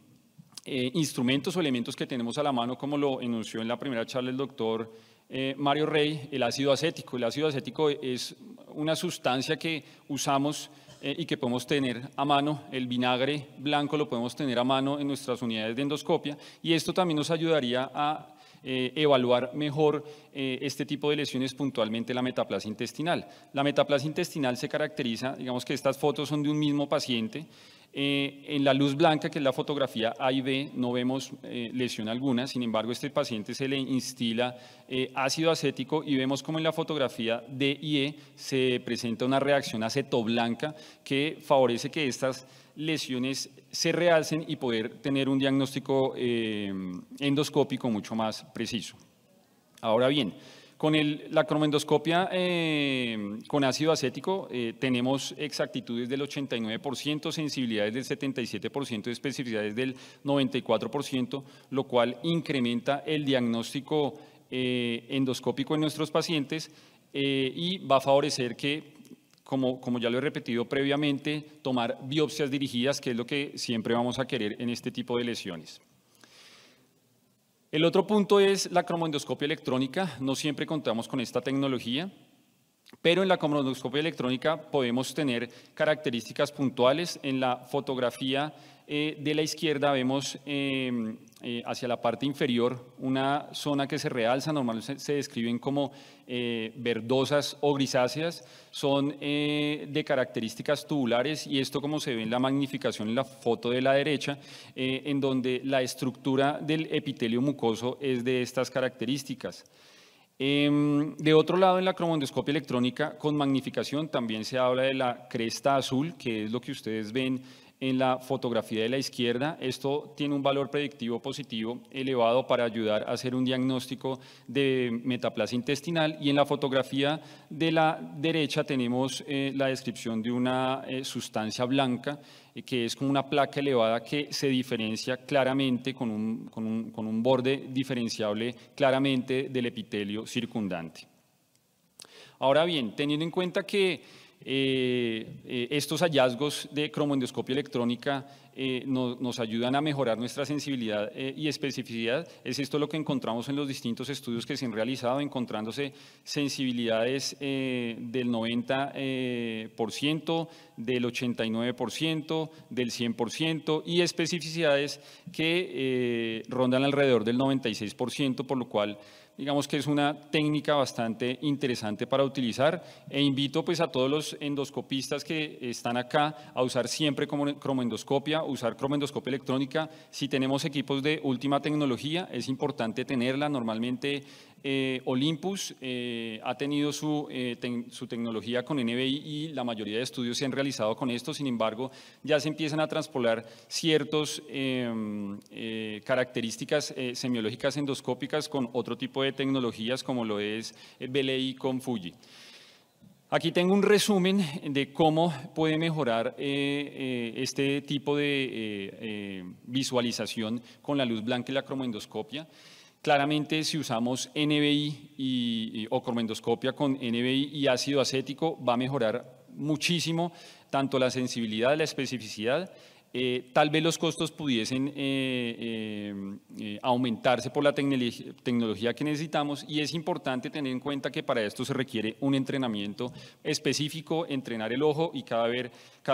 eh, instrumentos o elementos que tenemos a la mano, como lo enunció en la primera charla el doctor eh, Mario Rey, el ácido acético. El ácido acético es una sustancia que usamos eh, y que podemos tener a mano. El vinagre blanco lo podemos tener a mano en nuestras unidades de endoscopia y esto también nos ayudaría a evaluar mejor este tipo de lesiones, puntualmente la metaplasia intestinal. La metaplasia intestinal se caracteriza, digamos que estas fotos son de un mismo paciente, eh, en la luz blanca, que es la fotografía A y B, no vemos eh, lesión alguna, sin embargo, este paciente se le instila eh, ácido acético y vemos como en la fotografía D y E se presenta una reacción acetoblanca que favorece que estas lesiones se realcen y poder tener un diagnóstico endoscópico mucho más preciso. Ahora bien, con la cromendoscopia eh, con ácido acético eh, tenemos exactitudes del 89%, sensibilidades del 77% especificidades del 94%, lo cual incrementa el diagnóstico eh, endoscópico en nuestros pacientes y va a favorecer que como, ya lo he repetido previamente, tomar biopsias dirigidas, que es lo que siempre vamos a querer en este tipo de lesiones. El otro punto es la cromoendoscopia electrónica. No siempre contamos con esta tecnología, pero en la cromoendoscopia electrónica podemos tener características puntuales en la fotografía eh, de la izquierda vemos em, eh, hacia la parte inferior una zona que se realza, normalmente se, se describen como eh, verdosas o grisáceas, son de características tubulares y esto como se ve en la magnificación en la foto de la derecha, en donde la estructura del epitelio mucoso es de estas características. Em, de otro lado, en la cromondoscopia electrónica con magnificación también se habla de la cresta azul, que es lo que ustedes ven en la fotografía de la izquierda. Esto tiene un valor predictivo positivo elevado para ayudar a hacer un diagnóstico de metaplasia intestinal y en la fotografía de la derecha tenemos eh, la descripción de una eh, sustancia blanca eh, que es como una placa elevada que se diferencia claramente con un, con un borde diferenciable claramente del epitelio circundante. Ahora bien, teniendo en cuenta que eh, eh, estos hallazgos de cromoendoscopia electrónica eh, nos ayudan a mejorar nuestra sensibilidad y especificidad. Es esto lo que encontramos en los distintos estudios que se han realizado, encontrándose sensibilidades del 90%, por ciento, del 89%, del 100% y especificidades que rondan alrededor del 96%, por lo cual digamos que es una técnica bastante interesante para utilizar e invito pues a todos los endoscopistas que están acá a usar siempre como cromoendoscopia, usar cromoendoscopia electrónica. Si tenemos equipos de última tecnología, es importante tenerla. Normalmente eh, Olympus eh, ha tenido su, eh, tecnología con NBI y la mayoría de estudios se han realizado con esto, sin embargo, ya se empiezan a transpolar ciertas em, características semiológicas endoscópicas con otro tipo de tecnologías como lo es BLI con Fuji. Aquí tengo un resumen de cómo puede mejorar este tipo de visualización con la luz blanca y la cromoendoscopia. Claramente, si usamos NBI o cromendoscopia con NBI y ácido acético, va a mejorar muchísimo tanto la sensibilidad, la especificidad. Eh, tal vez los costos pudiesen eh, eh, aumentarse por la tecnología que necesitamos y es importante tener en cuenta que para esto se requiere un entrenamiento específico, entrenar el ojo y cada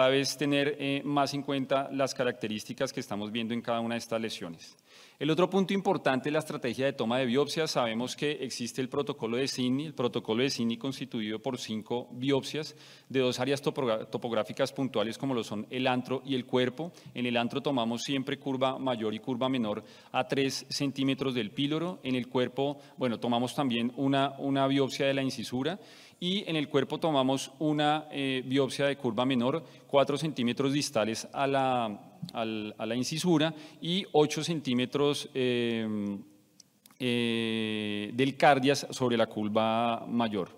vez tener más en cuenta las características que estamos viendo en cada una de estas lesiones. El otro punto importante es la estrategia de toma de biopsias. Sabemos que existe el protocolo de CINI, el protocolo de CINI constituido por cinco biopsias de dos áreas topográficas puntuales como lo son el antro y el cuerpo. En el antro tomamos siempre curva mayor y curva menor a 3 centímetros del píloro. En el cuerpo, bueno, tomamos también una, una biopsia de la incisura y en el cuerpo tomamos una eh, biopsia de curva menor, 4 centímetros distales a la, a la incisura y 8 centímetros eh, eh, del cardias sobre la curva mayor.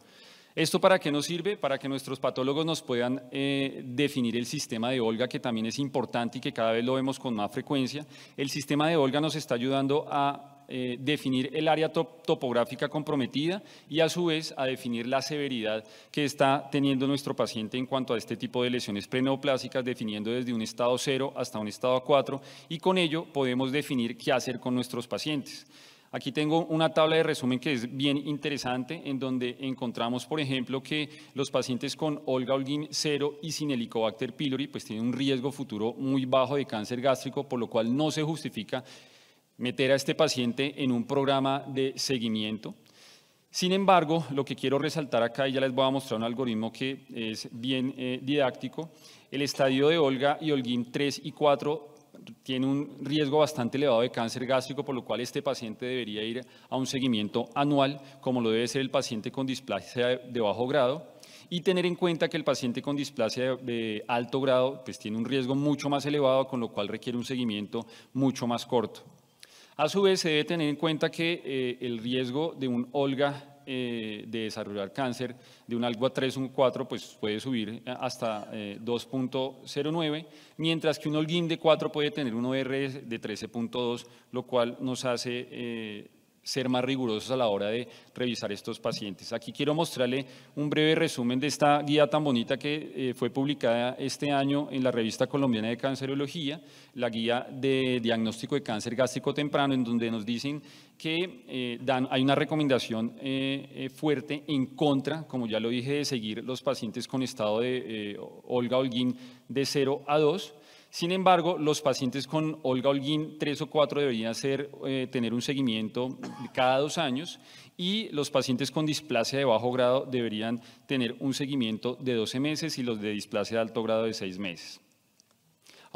¿Esto para qué nos sirve? Para que nuestros patólogos nos puedan definir el sistema de Olga, que también es importante y que cada vez lo vemos con más frecuencia. El sistema de Olga nos está ayudando a eh, definir el área topográfica comprometida y a su vez a definir la severidad que está teniendo nuestro paciente en cuanto a este tipo de lesiones preneoplásicas, definiendo desde un estado 0 hasta un estado 4 y con ello podemos definir qué hacer con nuestros pacientes. Aquí tengo una tabla de resumen que es bien interesante, en donde encontramos, por ejemplo, que los pacientes con Olga Holguín 0 y sin Helicobacter pylori pues tienen un riesgo futuro muy bajo de cáncer gástrico, por lo cual no se justifica meter a este paciente en un programa de seguimiento. Sin embargo, lo que quiero resaltar acá, y ya les voy a mostrar un algoritmo que es bien eh, didáctico, el estadio de Olga y Holguín 3 y 4 tiene un riesgo bastante elevado de cáncer gástrico, por lo cual este paciente debería ir a un seguimiento anual, como lo debe ser el paciente con displasia de bajo grado, y tener en cuenta que el paciente con displasia de alto grado pues, tiene un riesgo mucho más elevado, con lo cual requiere un seguimiento mucho más corto. A su vez, se debe tener en cuenta que eh, el riesgo de un Olga eh, de desarrollar cáncer de un algo a 3, un 4, pues puede subir hasta 2.09, eh, mientras que un holguín de 4 puede tener un OR de 13.2, lo cual nos hace ser más rigurosos a la hora de revisar estos pacientes. Aquí quiero mostrarle un breve resumen de esta guía tan bonita que eh, fue publicada este año en la revista colombiana de cancerología, la guía de diagnóstico de cáncer gástrico temprano, en donde nos dicen que eh, hay una recomendación eh, fuerte en contra, como ya lo dije, de seguir los pacientes con estado de Olga Holguín de 0 a 2 sin embargo, los pacientes con Olga Holguín, tres o 4 deberían eh, tener un seguimiento cada dos años y los pacientes con displasia de bajo grado deberían tener un seguimiento de 12 meses y los de displasia de alto grado de 6 meses.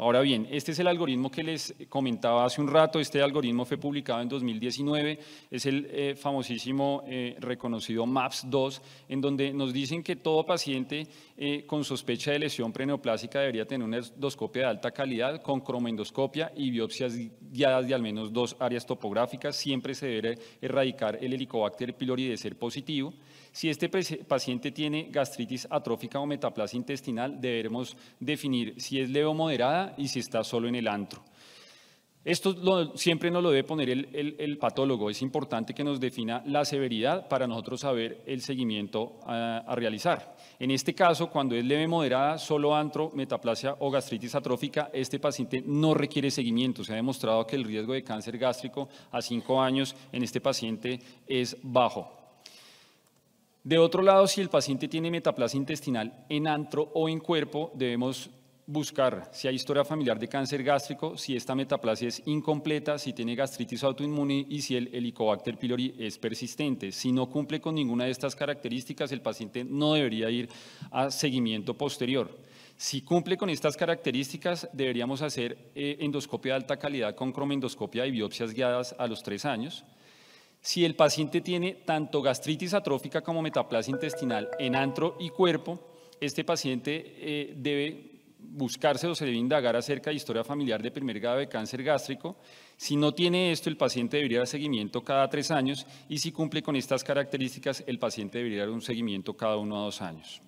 Ahora bien, este es el algoritmo que les comentaba hace un rato, este algoritmo fue publicado en 2019, es el eh, famosísimo eh, reconocido MAPS2, en donde nos dicen que todo paciente eh, con sospecha de lesión preneoplásica debería tener una endoscopia de alta calidad con cromoendoscopia y biopsias guiadas de al menos dos áreas topográficas, siempre se debe erradicar el helicobacter pylori de ser positivo. Si este paciente tiene gastritis atrófica o metaplasia intestinal, deberemos definir si es leve o moderada y si está solo en el antro. Esto siempre nos lo debe poner el, patólogo. Es importante que nos defina la severidad para nosotros saber el seguimiento a, realizar. En este caso, cuando es leve moderada, solo antro, metaplasia o gastritis atrófica, este paciente no requiere seguimiento. Se ha demostrado que el riesgo de cáncer gástrico a cinco años en este paciente es bajo. De otro lado, si el paciente tiene metaplasia intestinal en antro o en cuerpo, debemos buscar si hay historia familiar de cáncer gástrico, si esta metaplasia es incompleta, si tiene gastritis autoinmune y si el Helicobacter pylori es persistente. Si no cumple con ninguna de estas características, el paciente no debería ir a seguimiento posterior. Si cumple con estas características, deberíamos hacer eh, endoscopia de alta calidad con cromendoscopia y biopsias guiadas a los tres años. Si el paciente tiene tanto gastritis atrófica como metaplasia intestinal en antro y cuerpo, este paciente eh, debe buscarse o se debe indagar acerca de historia familiar de primer grado de cáncer gástrico. Si no tiene esto, el paciente debería dar seguimiento cada tres años y si cumple con estas características, el paciente debería dar un seguimiento cada uno a dos años.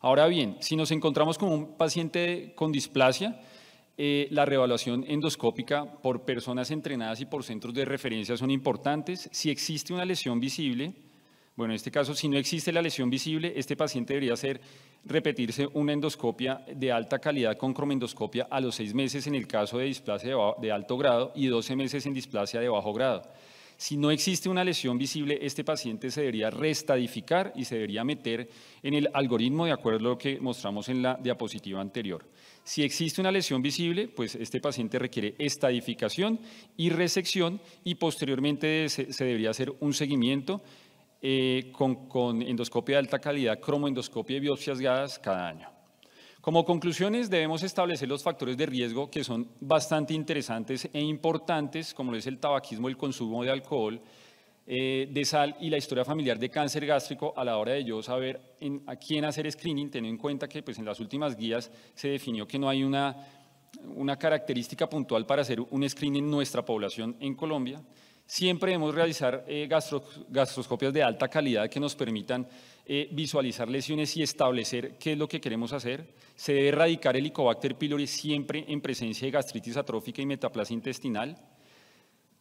Ahora bien, si nos encontramos con un paciente con displasia, eh, la revaluación endoscópica por personas entrenadas y por centros de referencia son importantes. Si existe una lesión visible, bueno, en este caso, si no existe la lesión visible, este paciente debería hacer repetirse una endoscopia de alta calidad con cromendoscopia a los seis meses en el caso de displasia de alto grado y 12 meses en displasia de bajo grado. Si no existe una lesión visible, este paciente se debería restadificar y se debería meter en el algoritmo de acuerdo a lo que mostramos en la diapositiva anterior. Si existe una lesión visible, pues este paciente requiere estadificación y resección y posteriormente se, debería hacer un seguimiento eh, con, endoscopia de alta calidad, cromoendoscopia y biopsias guiadas cada año. Como conclusiones, debemos establecer los factores de riesgo que son bastante interesantes e importantes, como es el tabaquismo, el consumo de alcohol, eh, de sal y la historia familiar de cáncer gástrico a la hora de yo saber a quién hacer screening, teniendo en cuenta que pues, en las últimas guías se definió que no hay una, una característica puntual para hacer un screening en nuestra población en Colombia. Siempre debemos realizar eh, gastroscopias de alta calidad que nos permitan eh, visualizar lesiones y establecer qué es lo que queremos hacer. Se debe erradicar el Helicobacter pylori siempre en presencia de gastritis atrófica y metaplasia intestinal.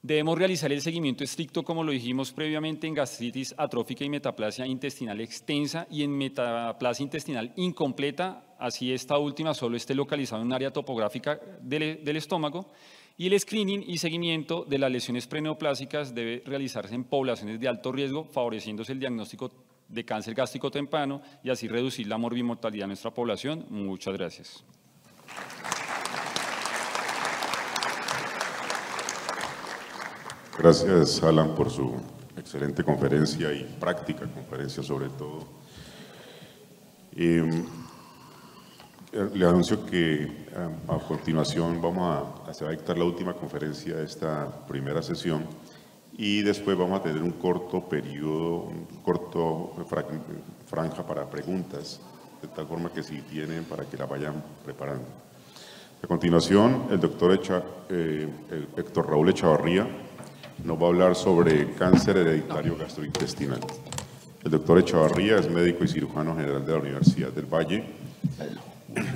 Debemos realizar el seguimiento estricto, como lo dijimos previamente, en gastritis atrófica y metaplasia intestinal extensa y en metaplasia intestinal incompleta, así esta última solo esté localizada en un área topográfica del, estómago. Y el screening y seguimiento de las lesiones preneoplásicas debe realizarse en poblaciones de alto riesgo, favoreciéndose el diagnóstico de cáncer gástrico temprano y así reducir la morbimortalidad de nuestra población. Muchas gracias. Gracias, Alan, por su excelente conferencia y práctica conferencia sobre todo. Em, le anuncio que em, a continuación vamos a, se va a dictar la última conferencia de esta primera sesión y después vamos a tener un corto periodo, un corto franja para preguntas, de tal forma que si tienen para que la vayan preparando. A continuación, el doctor Echa, eh, Héctor Raúl Echavarría, nos va a hablar sobre cáncer hereditario gastrointestinal. El doctor Echavarría es médico y cirujano general de la Universidad del Valle.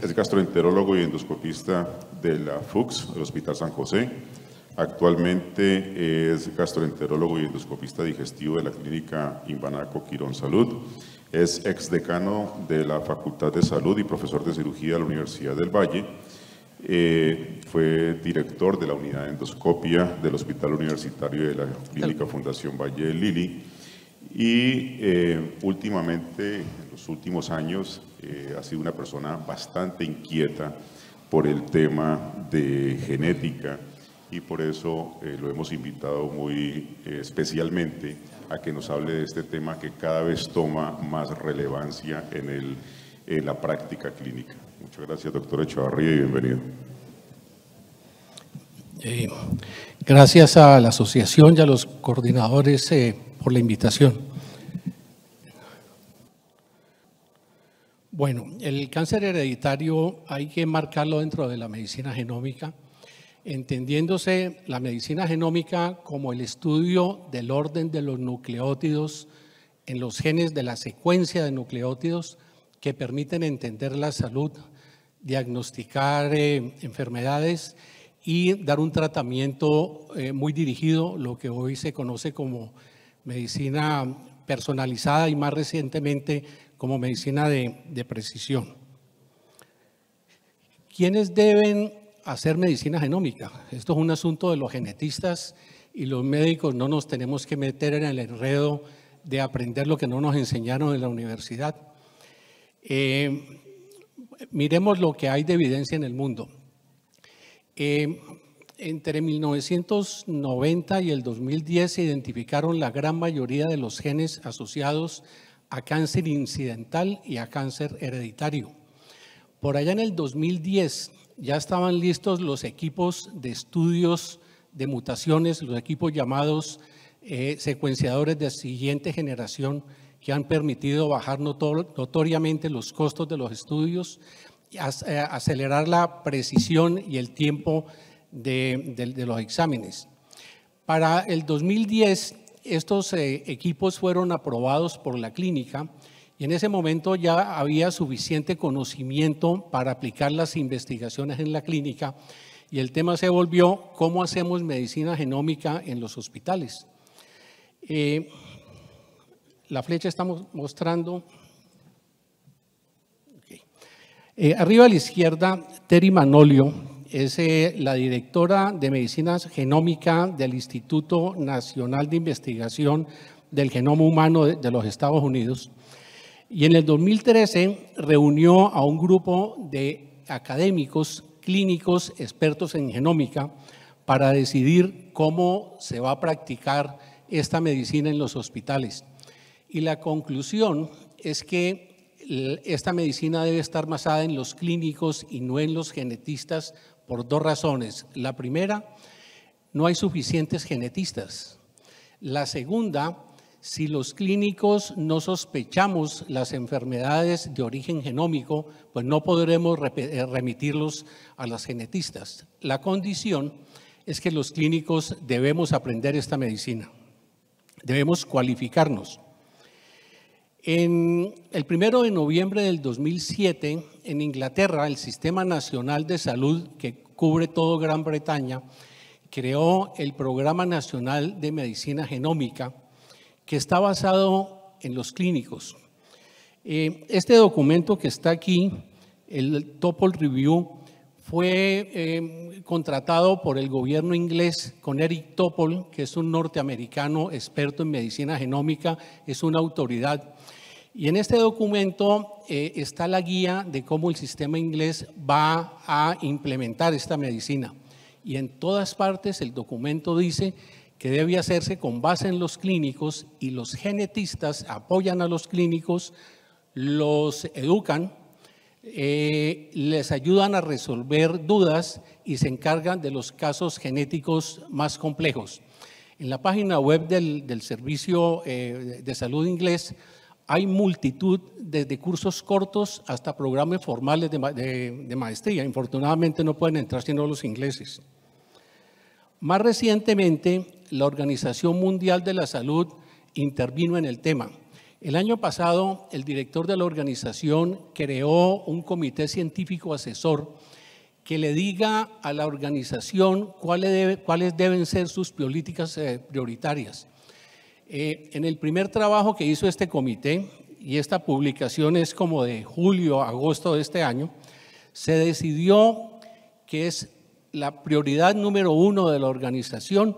Es gastroenterólogo y endoscopista de la FUCS, el Hospital San José. Actualmente es gastroenterólogo y endoscopista digestivo de la clínica Imbanaco Quirón Salud. Es exdecano de la Facultad de Salud y profesor de cirugía de la Universidad del Valle eh, fue director de la unidad de endoscopia del Hospital Universitario de la Clínica Fundación Valle de Lili. Y eh, últimamente, en los últimos años, eh, ha sido una persona bastante inquieta por el tema de genética y por eso lo hemos invitado muy especialmente a que nos hable de este tema que cada vez toma más relevancia en la práctica clínica. Muchas gracias, doctor Echavarría, y bienvenido. gracias a la asociación y a los coordinadores eh, por la invitación. Bueno, el cáncer hereditario hay que marcarlo dentro de la medicina genómica, entendiéndose la medicina genómica como el estudio del orden de los nucleótidos en los genes de la secuencia de nucleótidos que permiten entender la salud diagnosticar eh, enfermedades y dar un tratamiento eh, muy dirigido, lo que hoy se conoce como medicina personalizada y más recientemente como medicina de, precisión. ¿Quiénes deben hacer medicina genómica? Esto es un asunto de los genetistas y los médicos no nos tenemos que meter en el enredo de aprender lo que no nos enseñaron en la universidad. Eh, miremos lo que hay de evidencia en el mundo. Eh, entre 1990 y el 2010 se identificaron la gran mayoría de los genes asociados a cáncer incidental y a cáncer hereditario. Por allá en el 2010 ya estaban listos los equipos de estudios de mutaciones, los equipos llamados eh, secuenciadores de siguiente generación, que han permitido bajar notoriamente los costos de los estudios, y eh, acelerar la precisión y el tiempo de, los exámenes. Para el 2010, estos eh, equipos fueron aprobados por la clínica y en ese momento ya había suficiente conocimiento para aplicar las investigaciones en la clínica y el tema se volvió cómo hacemos medicina genómica en los hospitales. Eh, la flecha estamos mostrando. Eh, arriba a la izquierda, Terry Manolio, es eh, la directora de Medicina Genómica del Instituto Nacional de Investigación del Genoma Humano de los Estados Unidos. Y en el 2013 reunió a un grupo de académicos, clínicos, expertos en genómica, para decidir cómo se va a practicar esta medicina en los hospitales. Y la conclusión es que esta medicina debe estar basada en los clínicos y no en los genetistas por dos razones. La primera, no hay suficientes genetistas. La segunda, si los clínicos no sospechamos las enfermedades de origen genómico, pues no podremos eh, remitirlos a los genetistas. La condición es que los clínicos debemos aprender esta medicina, debemos cualificarnos. En el primero de noviembre del 2007, en Inglaterra, el Sistema Nacional de Salud, que cubre todo Gran Bretaña, creó el Programa Nacional de Medicina Genómica, que está basado en los clínicos. Eh, este documento que está aquí, el Topol Review, fue em, contratado por el gobierno inglés con Eric Topol, que es un norteamericano experto en medicina genómica, es una autoridad y en este documento eh, está la guía de cómo el sistema inglés va a implementar esta medicina. Y en todas partes el documento dice que debe hacerse con base en los clínicos y los genetistas apoyan a los clínicos, los educan, eh, les ayudan a resolver dudas y se encargan de los casos genéticos más complejos. En la página web del, Servicio eh, de Salud Inglés hay multitud desde cursos cortos hasta programas formales de, maestría. Infortunadamente no pueden entrar sino los ingleses. Más recientemente, la Organización Mundial de la Salud intervino en el tema. El año pasado, el director de la organización creó un comité científico asesor que le diga a la organización cuáles, deben ser sus políticas eh, prioritarias. Eh, en el primer trabajo que hizo este comité, y esta publicación es como de julio, agosto de este año, se decidió que es la prioridad número uno de la organización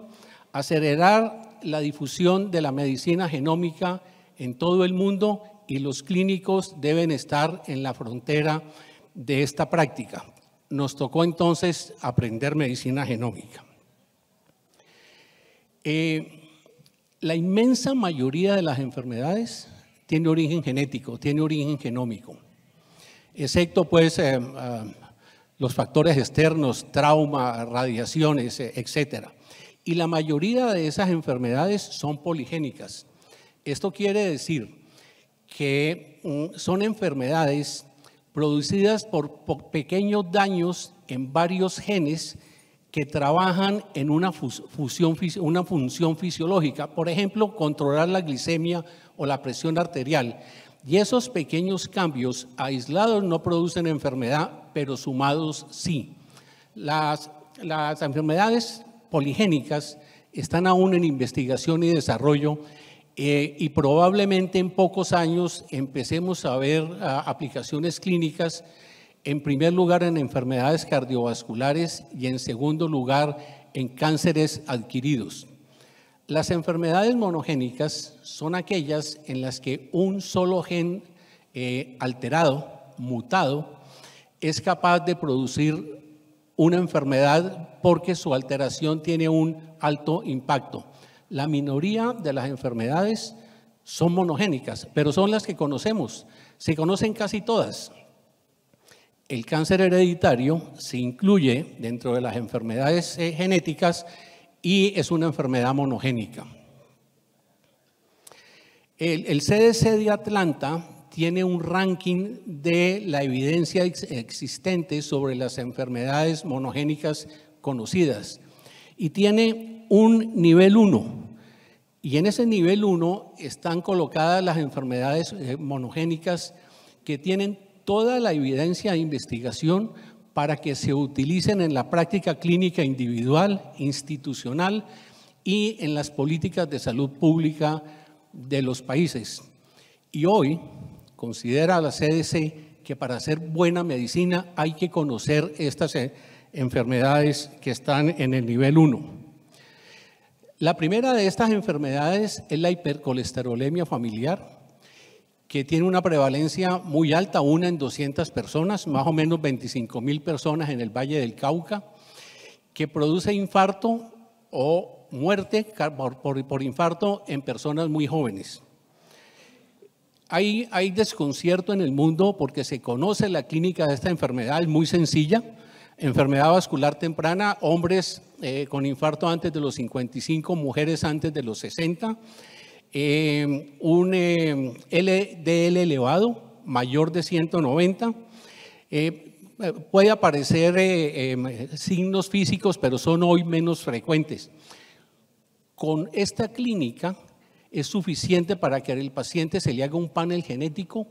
acelerar la difusión de la medicina genómica en todo el mundo y los clínicos deben estar en la frontera de esta práctica. Nos tocó entonces aprender medicina genómica. Eh, la inmensa mayoría de las enfermedades tiene origen genético, tiene origen genómico, excepto pues eh, eh, los factores externos, trauma, radiaciones, eh, etc. Y la mayoría de esas enfermedades son poligénicas. Esto quiere decir que mm, son enfermedades producidas por pequeños daños en varios genes que trabajan en una, una función fisiológica, por ejemplo, controlar la glicemia o la presión arterial. Y esos pequeños cambios aislados no producen enfermedad, pero sumados sí. Las, enfermedades poligénicas están aún en investigación y desarrollo eh, y probablemente en pocos años empecemos a ver aplicaciones clínicas en primer lugar en enfermedades cardiovasculares y en segundo lugar en cánceres adquiridos. Las enfermedades monogénicas son aquellas en las que un solo gen eh, alterado, mutado, es capaz de producir una enfermedad porque su alteración tiene un alto impacto. La minoría de las enfermedades son monogénicas, pero son las que conocemos. Se conocen casi todas el cáncer hereditario se incluye dentro de las enfermedades eh, genéticas y es una enfermedad monogénica. El, CDC de Atlanta tiene un ranking de la evidencia existente sobre las enfermedades monogénicas conocidas y tiene un nivel 1. Y en ese nivel 1 están colocadas las enfermedades eh, monogénicas que tienen toda la evidencia de investigación para que se utilicen en la práctica clínica individual, institucional y en las políticas de salud pública de los países. Y hoy considera la CDC que para hacer buena medicina hay que conocer estas eh, enfermedades que están en el nivel 1. La primera de estas enfermedades es la hipercolesterolemia familiar, que tiene una prevalencia muy alta, una en 200 personas, más o menos 25 mil personas en el Valle del Cauca, que produce infarto o muerte por, infarto en personas muy jóvenes. Hay, desconcierto en el mundo porque se conoce la clínica de esta enfermedad, es muy sencilla. Enfermedad vascular temprana, hombres eh, con infarto antes de los 55, mujeres antes de los 60. Eh, un LDL eh, elevado mayor de 190. Eh, puede aparecer em, signos físicos, pero son hoy menos frecuentes. Con esta clínica es suficiente para que al paciente se le haga un panel genético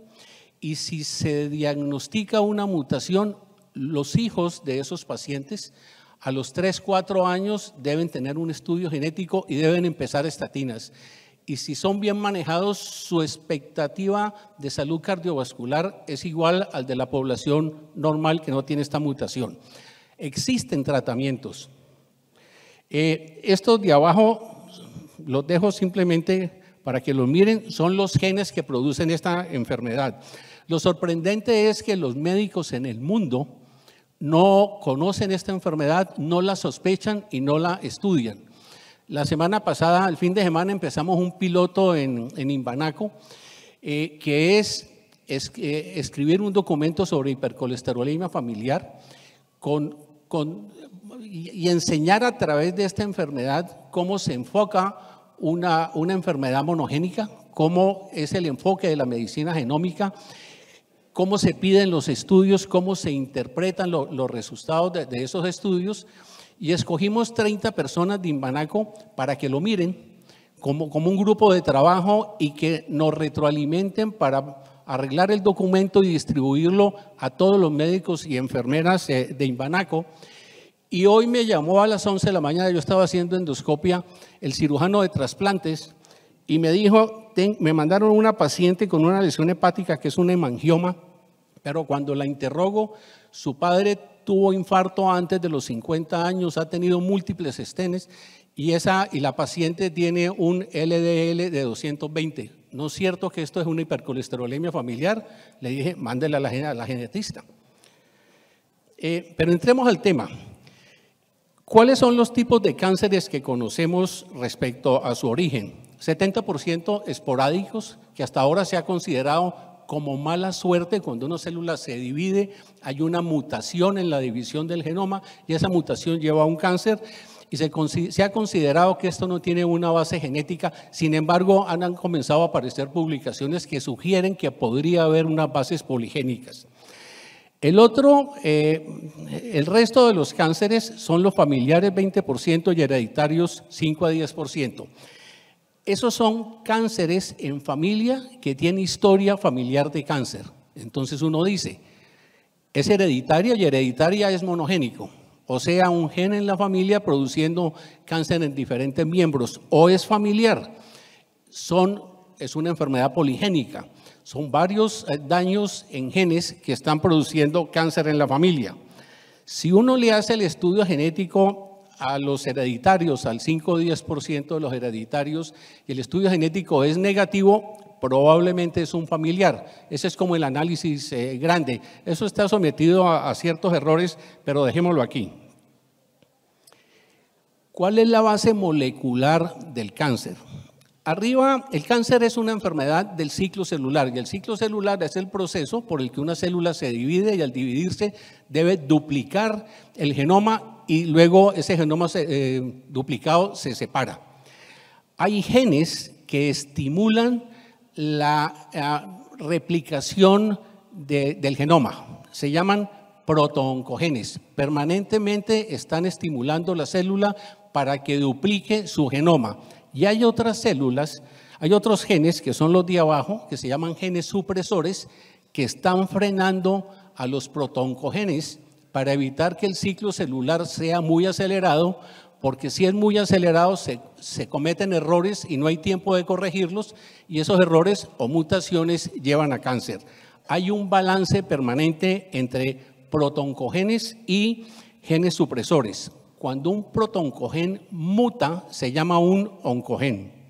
y si se diagnostica una mutación, los hijos de esos pacientes a los 3, 4 años deben tener un estudio genético y deben empezar estatinas y si son bien manejados, su expectativa de salud cardiovascular es igual al de la población normal que no tiene esta mutación. Existen tratamientos. Eh, estos de abajo los dejo simplemente para que los miren, son los genes que producen esta enfermedad. Lo sorprendente es que los médicos en el mundo no conocen esta enfermedad, no la sospechan y no la estudian. La semana pasada, el fin de semana, empezamos un piloto en, en Imbanaco, eh, que es, eh, escribir un documento sobre hipercolesterolemia familiar con, y, enseñar a través de esta enfermedad cómo se enfoca una, enfermedad monogénica, cómo es el enfoque de la medicina genómica cómo se piden los estudios, cómo se interpretan los resultados de, esos estudios y escogimos 30 personas de Imbanaco para que lo miren como, como un grupo de trabajo y que nos retroalimenten para arreglar el documento y distribuirlo a todos los médicos y enfermeras eh, de Imbanaco. Y hoy me llamó a las 11 de la mañana, yo estaba haciendo endoscopia, el cirujano de trasplantes, y me dijo, me mandaron una paciente con una lesión hepática que es un hemangioma, pero cuando la interrogo, su padre tuvo infarto antes de los 50 años, ha tenido múltiples estenes y, esa, y la paciente tiene un LDL de 220. No es cierto que esto es una hipercolesterolemia familiar. Le dije, mándela a la, genetista. Eh, pero entremos al tema. ¿Cuáles son los tipos de cánceres que conocemos respecto a su origen? 70% esporádicos, que hasta ahora se ha considerado como mala suerte, cuando una célula se divide, hay una mutación en la división del genoma y esa mutación lleva a un cáncer y se, ha considerado que esto no tiene una base genética. Sin embargo, han, comenzado a aparecer publicaciones que sugieren que podría haber unas bases poligénicas. El otro, eh, el resto de los cánceres son los familiares 20% y hereditarios 5 a 10%. Esos son cánceres en familia que tiene historia familiar de cáncer. Entonces uno dice, es hereditaria y hereditaria es monogénico. O sea, un gen en la familia produciendo cáncer en diferentes miembros. O es familiar. Son, es una enfermedad poligénica. Son varios eh, daños en genes que están produciendo cáncer en la familia. Si uno le hace el estudio genético a los hereditarios, al 5 o 10% de los hereditarios, y el estudio genético es negativo, probablemente es un familiar. Ese es como el análisis eh, grande. Eso está sometido a, a ciertos errores, pero dejémoslo aquí. ¿Cuál es la base molecular del cáncer? Arriba, el cáncer es una enfermedad del ciclo celular y el ciclo celular es el proceso por el que una célula se divide y al dividirse debe duplicar el genoma y luego ese genoma eh, duplicado se separa. Hay genes que estimulan la, replicación del genoma. Se llaman protoncogenes. Permanentemente están estimulando la célula para que duplique su genoma. Y hay otras células, hay otros genes que son los de abajo, que se llaman genes supresores, que están frenando a los protoncogenes para evitar que el ciclo celular sea muy acelerado, porque si es muy acelerado se, cometen errores y no hay tiempo de corregirlos y esos errores o mutaciones llevan a cáncer. Hay un balance permanente entre protoncogenes y genes supresores. Cuando un protoncogen muta, se llama un oncogen.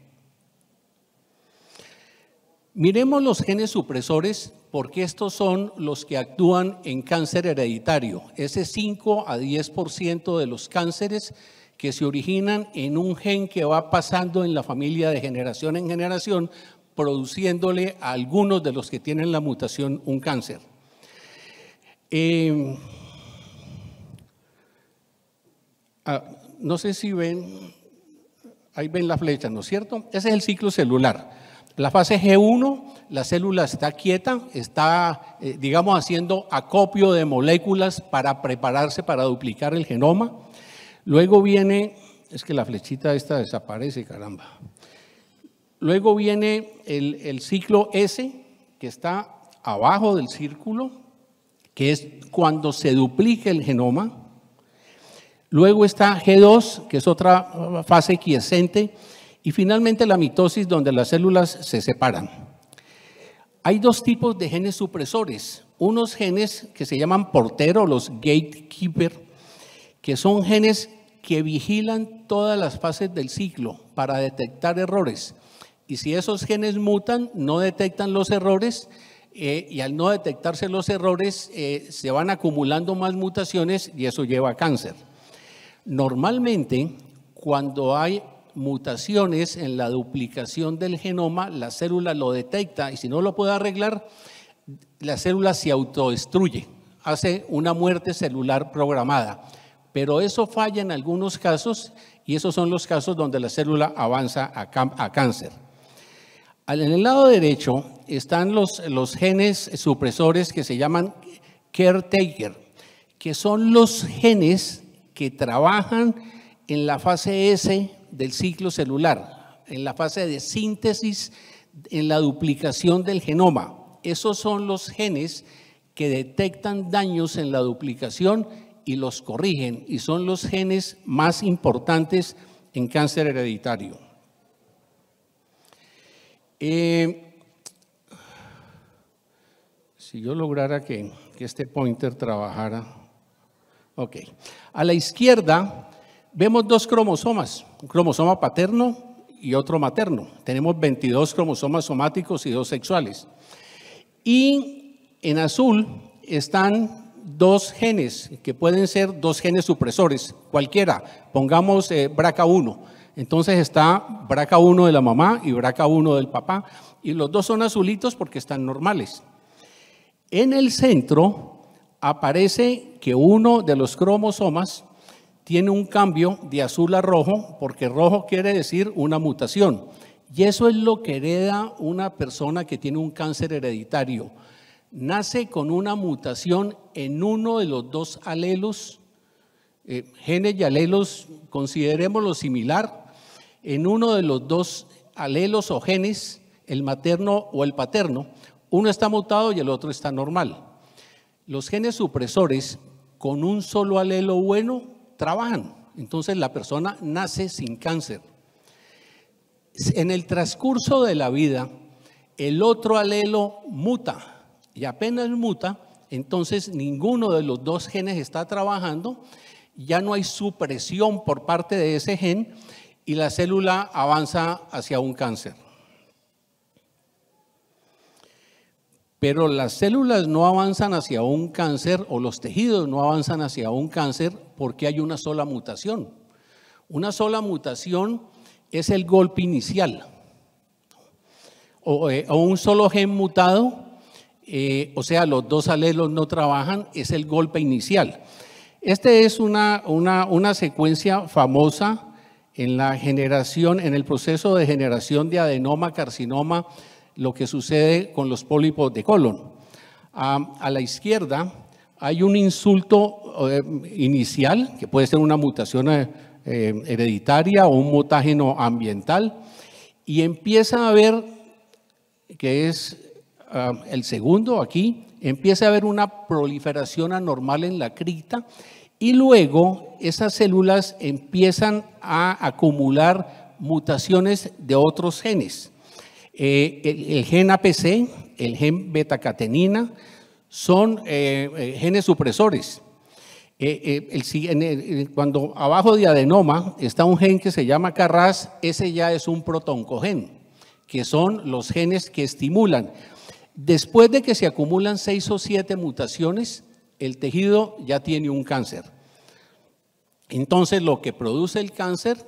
Miremos los genes supresores porque estos son los que actúan en cáncer hereditario. Ese 5 a 10% de los cánceres que se originan en un gen que va pasando en la familia de generación en generación, produciéndole a algunos de los que tienen la mutación un cáncer. Em, ah, no sé si ven, ahí ven la flecha, ¿no es cierto? Ese es el ciclo celular. La fase G1, la célula está quieta, está, eh, digamos, haciendo acopio de moléculas para prepararse para duplicar el genoma. Luego viene, es que la flechita esta desaparece, caramba. Luego viene el, el ciclo S, que está abajo del círculo, que es cuando se duplica el genoma. Luego está G2, que es otra fase quiescente, y finalmente la mitosis donde las células se separan. Hay dos tipos de genes supresores. Unos genes que se llaman portero, los gatekeeper, que son genes que vigilan todas las fases del ciclo para detectar errores. Y si esos genes mutan, no detectan los errores eh, y al no detectarse los errores eh, se van acumulando más mutaciones y eso lleva a cáncer. Normalmente, cuando hay mutaciones en la duplicación del genoma, la célula lo detecta y si no lo puede arreglar, la célula se autodestruye, hace una muerte celular programada. Pero eso falla en algunos casos y esos son los casos donde la célula avanza a, cáncer. En el lado derecho están los, los genes supresores que se llaman caretaker, que son los genes que trabajan en la fase S del ciclo celular, en la fase de síntesis, en la duplicación del genoma. Esos son los genes que detectan daños en la duplicación y los corrigen y son los genes más importantes en cáncer hereditario. Eh, si yo lograra que, que este pointer trabajara. Ok. A la izquierda Vemos dos cromosomas, un cromosoma paterno y otro materno. Tenemos 22 cromosomas somáticos y dos sexuales. Y en azul están dos genes que pueden ser dos genes supresores, cualquiera. Pongamos braca eh, BRCA1. Entonces está BRCA1 de la mamá y BRCA1 del papá. Y los dos son azulitos porque están normales. En el centro aparece que uno de los cromosomas tiene un cambio de azul a rojo, porque rojo quiere decir una mutación. Y eso es lo que hereda una persona que tiene un cáncer hereditario. Nace con una mutación en uno de los dos alelos, eh, genes y alelos, considerémoslo similar, en uno de los dos alelos o genes, el materno o el paterno, uno está mutado y el otro está normal. Los genes supresores con un solo alelo bueno trabajan. Entonces la persona nace sin cáncer. En el transcurso de la vida, el otro alelo muta y apenas muta, entonces ninguno de los dos genes está trabajando, ya no hay supresión por parte de ese gen y la célula avanza hacia un cáncer. Pero las células no avanzan hacia un cáncer o los tejidos no avanzan hacia un cáncer porque hay una sola mutación. Una sola mutación es el golpe inicial. O, eh, un solo gen mutado, eh, o sea, los dos alelos no trabajan, es el golpe inicial. Esta es una, una secuencia famosa en la generación, en el proceso de generación de adenoma carcinoma lo que sucede con los pólipos de colon. A, la izquierda hay un insulto eh, inicial, que puede ser una mutación eh, eh, hereditaria o un mutágeno ambiental, y empieza a haber, que es el segundo aquí, empieza a haber una proliferación anormal en la cripta y luego esas células empiezan a acumular mutaciones de otros genes. Eh, el, gen APC, el gen beta-catenina, son eh, eh, genes supresores. cuando abajo de adenoma está un gen que se llama Carras, ese ya es un protoncogen, que son los genes que estimulan. Después de que se acumulan seis o siete mutaciones, el tejido ya tiene un cáncer. Entonces lo que produce el cáncer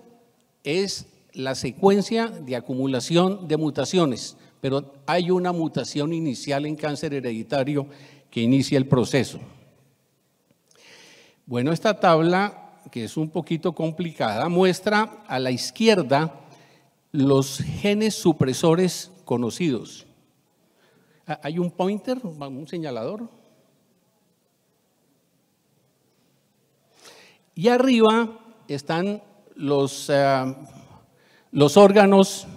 es la secuencia de acumulación de mutaciones, pero hay una mutación inicial en cáncer hereditario que inicia el proceso. Bueno, esta tabla, que es un poquito complicada, muestra a la izquierda los genes supresores conocidos. Ah, ¿Hay un pointer, un señalador? Y arriba están los... Ah, los órganos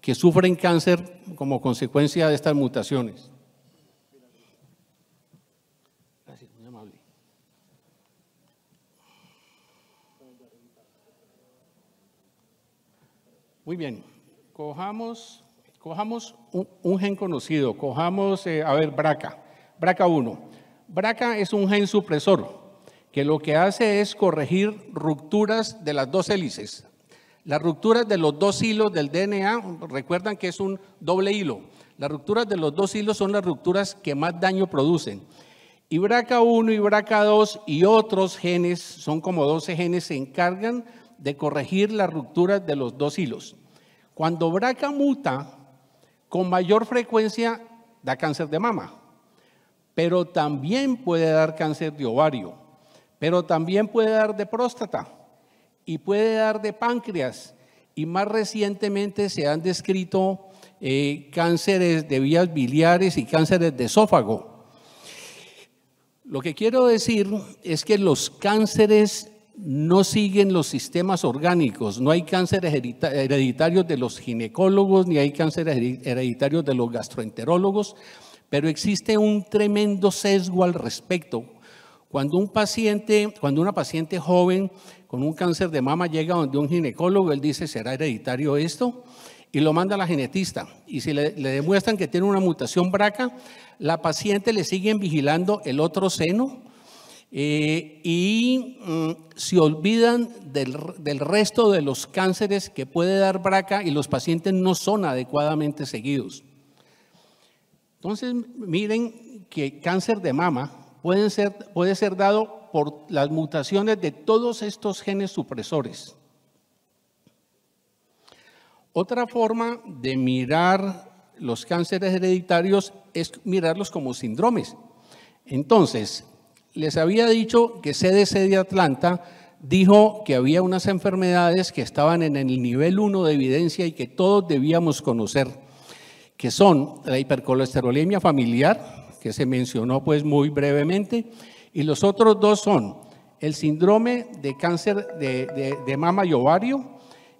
que sufren cáncer como consecuencia de estas mutaciones. Muy bien, cojamos, cojamos un, gen conocido, cojamos, eh, a ver, BRCA, BRCA1. BRCA es un gen supresor que lo que hace es corregir rupturas de las dos hélices, las rupturas de los dos hilos del DNA, recuerdan que es un doble hilo. Las rupturas de los dos hilos son las rupturas que más daño producen. Y BRCA1 y BRCA2 y otros genes, son como 12 genes, se encargan de corregir las rupturas de los dos hilos. Cuando BRCA muta, con mayor frecuencia da cáncer de mama, pero también puede dar cáncer de ovario, pero también puede dar de próstata, y puede dar de páncreas. Y más recientemente se han descrito eh, cánceres de vías biliares y cánceres de esófago. Lo que quiero decir es que los cánceres no siguen los sistemas orgánicos, no hay cánceres hereditarios de los ginecólogos, ni hay cánceres hereditarios de los gastroenterólogos, pero existe un tremendo sesgo al respecto. Cuando un paciente, cuando una paciente joven con un cáncer de mama llega donde un ginecólogo, él dice, ¿será hereditario esto? Y lo manda a la genetista. Y si le, demuestran que tiene una mutación braca, la paciente le siguen vigilando el otro seno eh, y si mm, se olvidan del, resto de los cánceres que puede dar braca y los pacientes no son adecuadamente seguidos. Entonces, miren que cáncer de mama ser, puede ser dado por las mutaciones de todos estos genes supresores. Otra forma de mirar los cánceres hereditarios es mirarlos como síndromes. Entonces, les había dicho que CDC de Atlanta dijo que había unas enfermedades que estaban en el nivel 1 de evidencia y que todos debíamos conocer, que son la hipercolesterolemia familiar, que se mencionó pues muy brevemente, y los otros dos son el síndrome de cáncer de, mama y ovario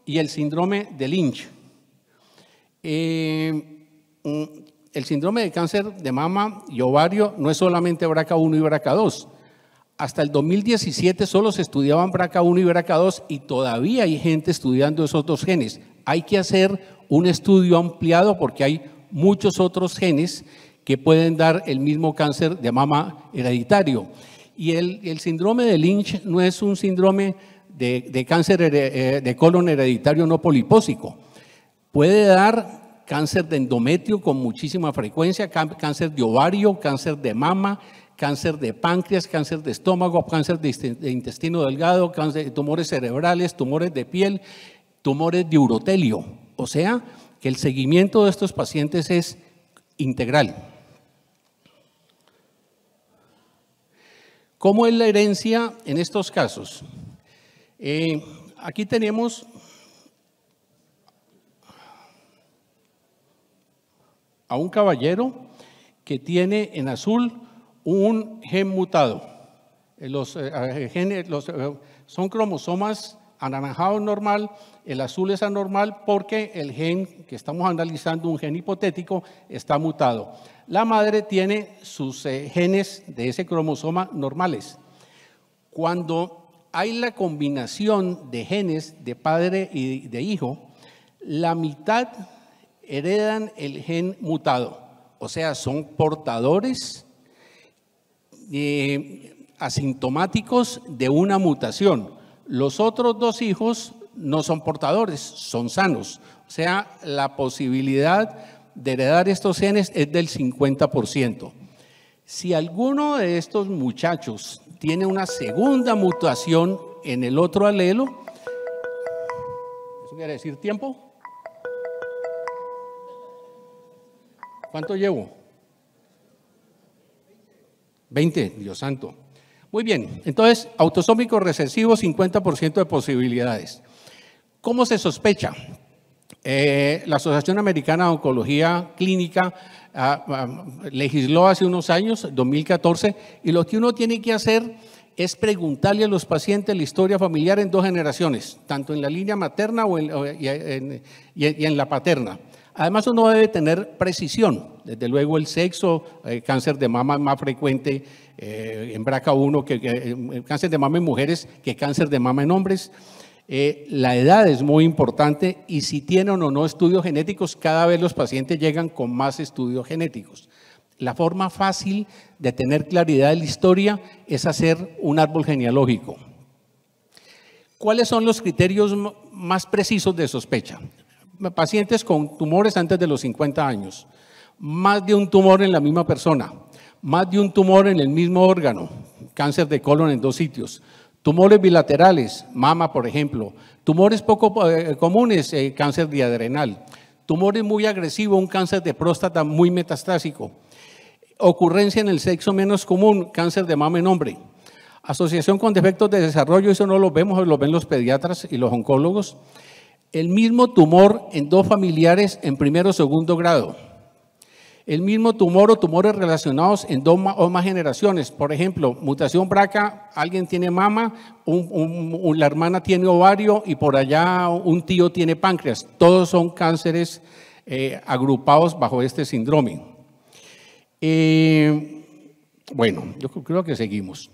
y el síndrome de Lynch. Eh, mm, el síndrome de cáncer de mama y ovario no es solamente BRCA1 y BRCA2. Hasta el 2017 solo se estudiaban BRCA1 y BRCA2 y todavía hay gente estudiando esos dos genes. Hay que hacer un estudio ampliado porque hay muchos otros genes que pueden dar el mismo cáncer de mama hereditario. Y el, síndrome de Lynch no es un síndrome de, cáncer eh, de colon hereditario no polipósico. Puede dar cáncer de endometrio con muchísima frecuencia, cáncer de ovario, cáncer de mama, cáncer de páncreas, cáncer de estómago, cáncer de intestino delgado, cáncer, de tumores cerebrales, tumores de piel, tumores de urotelio. O sea, que el seguimiento de estos pacientes es integral. ¿Cómo es la herencia en estos casos? Eh, aquí tenemos a un caballero que tiene en azul un gen mutado. Eh, los, eh, los, son cromosomas anaranjado normal, el azul es anormal porque el gen que estamos analizando, un gen hipotético, está mutado. La madre tiene sus eh, genes de ese cromosoma normales. Cuando hay la combinación de genes de padre y de hijo, la mitad heredan el gen mutado, o sea, son portadores eh, asintomáticos de una mutación. Los otros dos hijos no son portadores, son sanos. O sea, la posibilidad de heredar estos genes es del 50%. Si alguno de estos muchachos tiene una segunda mutación en el otro alelo, ¿eso quiere decir tiempo? ¿Cuánto llevo? 20, Dios santo. Muy bien, entonces, autosómico recesivo, 50% de posibilidades. ¿Cómo se sospecha? Eh, la Asociación Americana de Oncología Clínica ah, ah, legisló hace unos años, 2014, y lo que uno tiene que hacer es preguntarle a los pacientes la historia familiar en dos generaciones, tanto en la línea materna o y en la paterna. Además, uno debe tener precisión. Desde luego, el sexo, eh, cáncer de mama es más frecuente eh, en braca 1 que, eh, cáncer de mama en mujeres que cáncer de mama en hombres. la edad es muy importante y si tienen o no estudios genéticos, cada vez los pacientes llegan con más estudios genéticos. La forma fácil de tener claridad de la historia es hacer un árbol genealógico. ¿Cuáles son los criterios más precisos de sospecha? pacientes con tumores antes de los 50 años, más de un tumor en la misma persona, más de un tumor en el mismo órgano, cáncer de colon en dos sitios, tumores bilaterales, mama por ejemplo, tumores poco eh, comunes, eh, cáncer de adrenal, tumores muy agresivos, un cáncer de próstata muy metastásico, ocurrencia en el sexo menos común, cáncer de mama en hombre, asociación con defectos de desarrollo, eso no lo vemos, lo ven los pediatras y los oncólogos, el mismo tumor en dos familiares en primero o segundo grado. El mismo tumor o tumores relacionados en dos o más generaciones. Por ejemplo, mutación braca, alguien tiene mama, la hermana tiene ovario y por allá un tío tiene páncreas. Todos son cánceres eh, agrupados bajo este síndrome. Eh, bueno, yo creo que seguimos.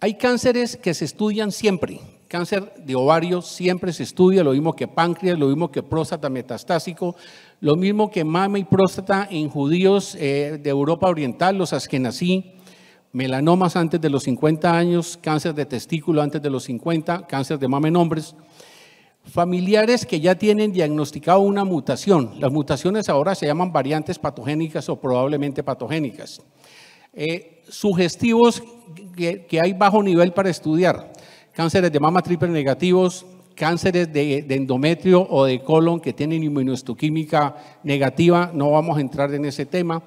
Hay cánceres que se estudian siempre, Cáncer de ovario siempre se estudia, lo mismo que páncreas, lo mismo que próstata metastásico, lo mismo que mama y próstata en judíos eh, de Europa Oriental, los askenazí, melanomas antes de los 50 años, cáncer de testículo antes de los 50, cáncer de mama en hombres. Familiares que ya tienen diagnosticado una mutación. Las mutaciones ahora se llaman variantes patogénicas o probablemente patogénicas. Eh, sugestivos que hay bajo nivel para estudiar cánceres de mama triple negativos, cánceres de, endometrio o de colon que tienen inmunohistoquímica negativa, no vamos a entrar en ese tema.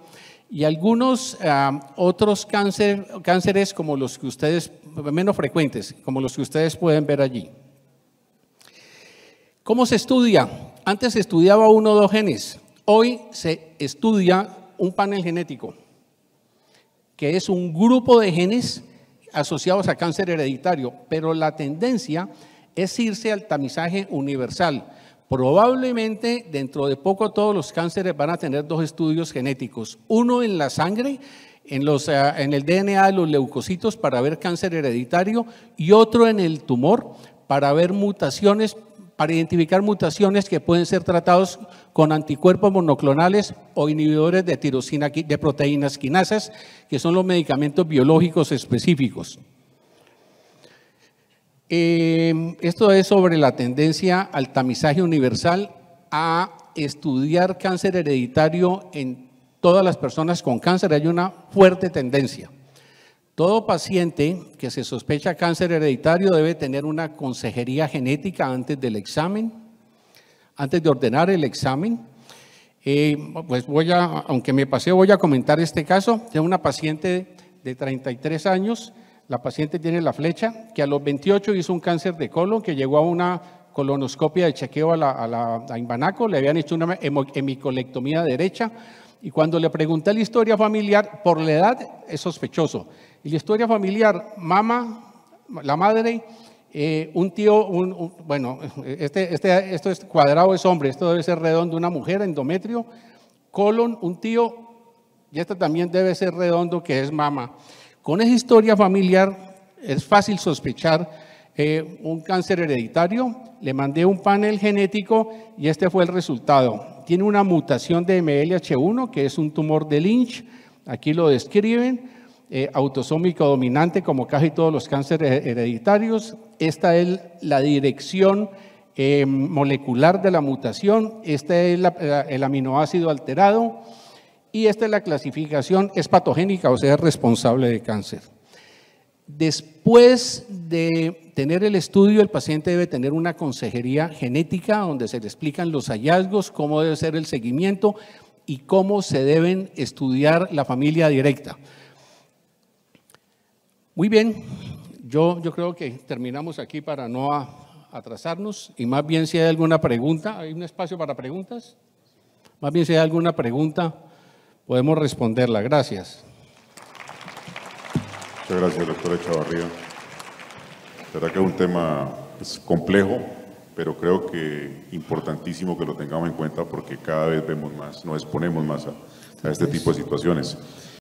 Y algunos otros cáncer, cánceres como los que ustedes, menos frecuentes, como los que ustedes pueden ver allí. ¿Cómo se estudia? Antes se estudiaba uno o dos genes. Hoy se estudia un panel genético, que es un grupo de genes asociados a cáncer hereditario, pero la tendencia es irse al tamizaje universal. Probablemente dentro de poco todos los cánceres van a tener dos estudios genéticos, uno en la sangre, en, los, eh, en el DNA de los leucocitos para ver cáncer hereditario y otro en el tumor para ver mutaciones para identificar mutaciones que pueden ser tratados con anticuerpos monoclonales o inhibidores de tirosina de proteínas quinasas, que son los medicamentos biológicos específicos. Em, esto es sobre la tendencia al tamizaje universal a estudiar cáncer hereditario en todas las personas con cáncer. Hay una fuerte tendencia. Todo paciente que se sospecha cáncer hereditario debe tener una consejería genética antes del examen, antes de ordenar el examen. Eh, pues voy a, aunque me paseo, voy a comentar este caso. Tengo una paciente de 33 años, la paciente tiene la flecha, que a los 28 hizo un cáncer de colon, que llegó a una colonoscopia de chequeo a la, a la a Imbanaco, le habían hecho una hemicolectomía derecha, y cuando le pregunté la historia familiar, por la edad es sospechoso. Y la historia familiar, mamá, la madre, eh, un tío, bueno, este, este, esto es cuadrado es hombre, esto debe ser redondo, una mujer, endometrio, colon, un tío, y este también debe ser redondo, que es mamá. Con esa historia familiar es fácil sospechar eh, un cáncer hereditario. Le mandé un panel genético y este fue el resultado. Tiene una mutación de MLH1, que es un tumor de Lynch, aquí lo describen eh, autosómico dominante, como casi todos los cánceres hereditarios. Esta es la dirección eh, molecular de la mutación, este es el aminoácido alterado y esta es la clasificación, es patogénica, o sea, es responsable de cáncer. Después de tener el estudio, el paciente debe tener una consejería genética donde se le explican los hallazgos, cómo debe ser el seguimiento y cómo se deben estudiar la familia directa. Muy bien, yo, yo creo que terminamos aquí para no atrasarnos y más bien si hay alguna pregunta, hay un espacio para preguntas, más bien si hay alguna pregunta podemos responderla. Gracias. Muchas gracias, doctor Es Será que es un tema pues, complejo, pero creo que importantísimo que lo tengamos en cuenta porque cada vez vemos más, nos exponemos más a, a este tipo de situaciones.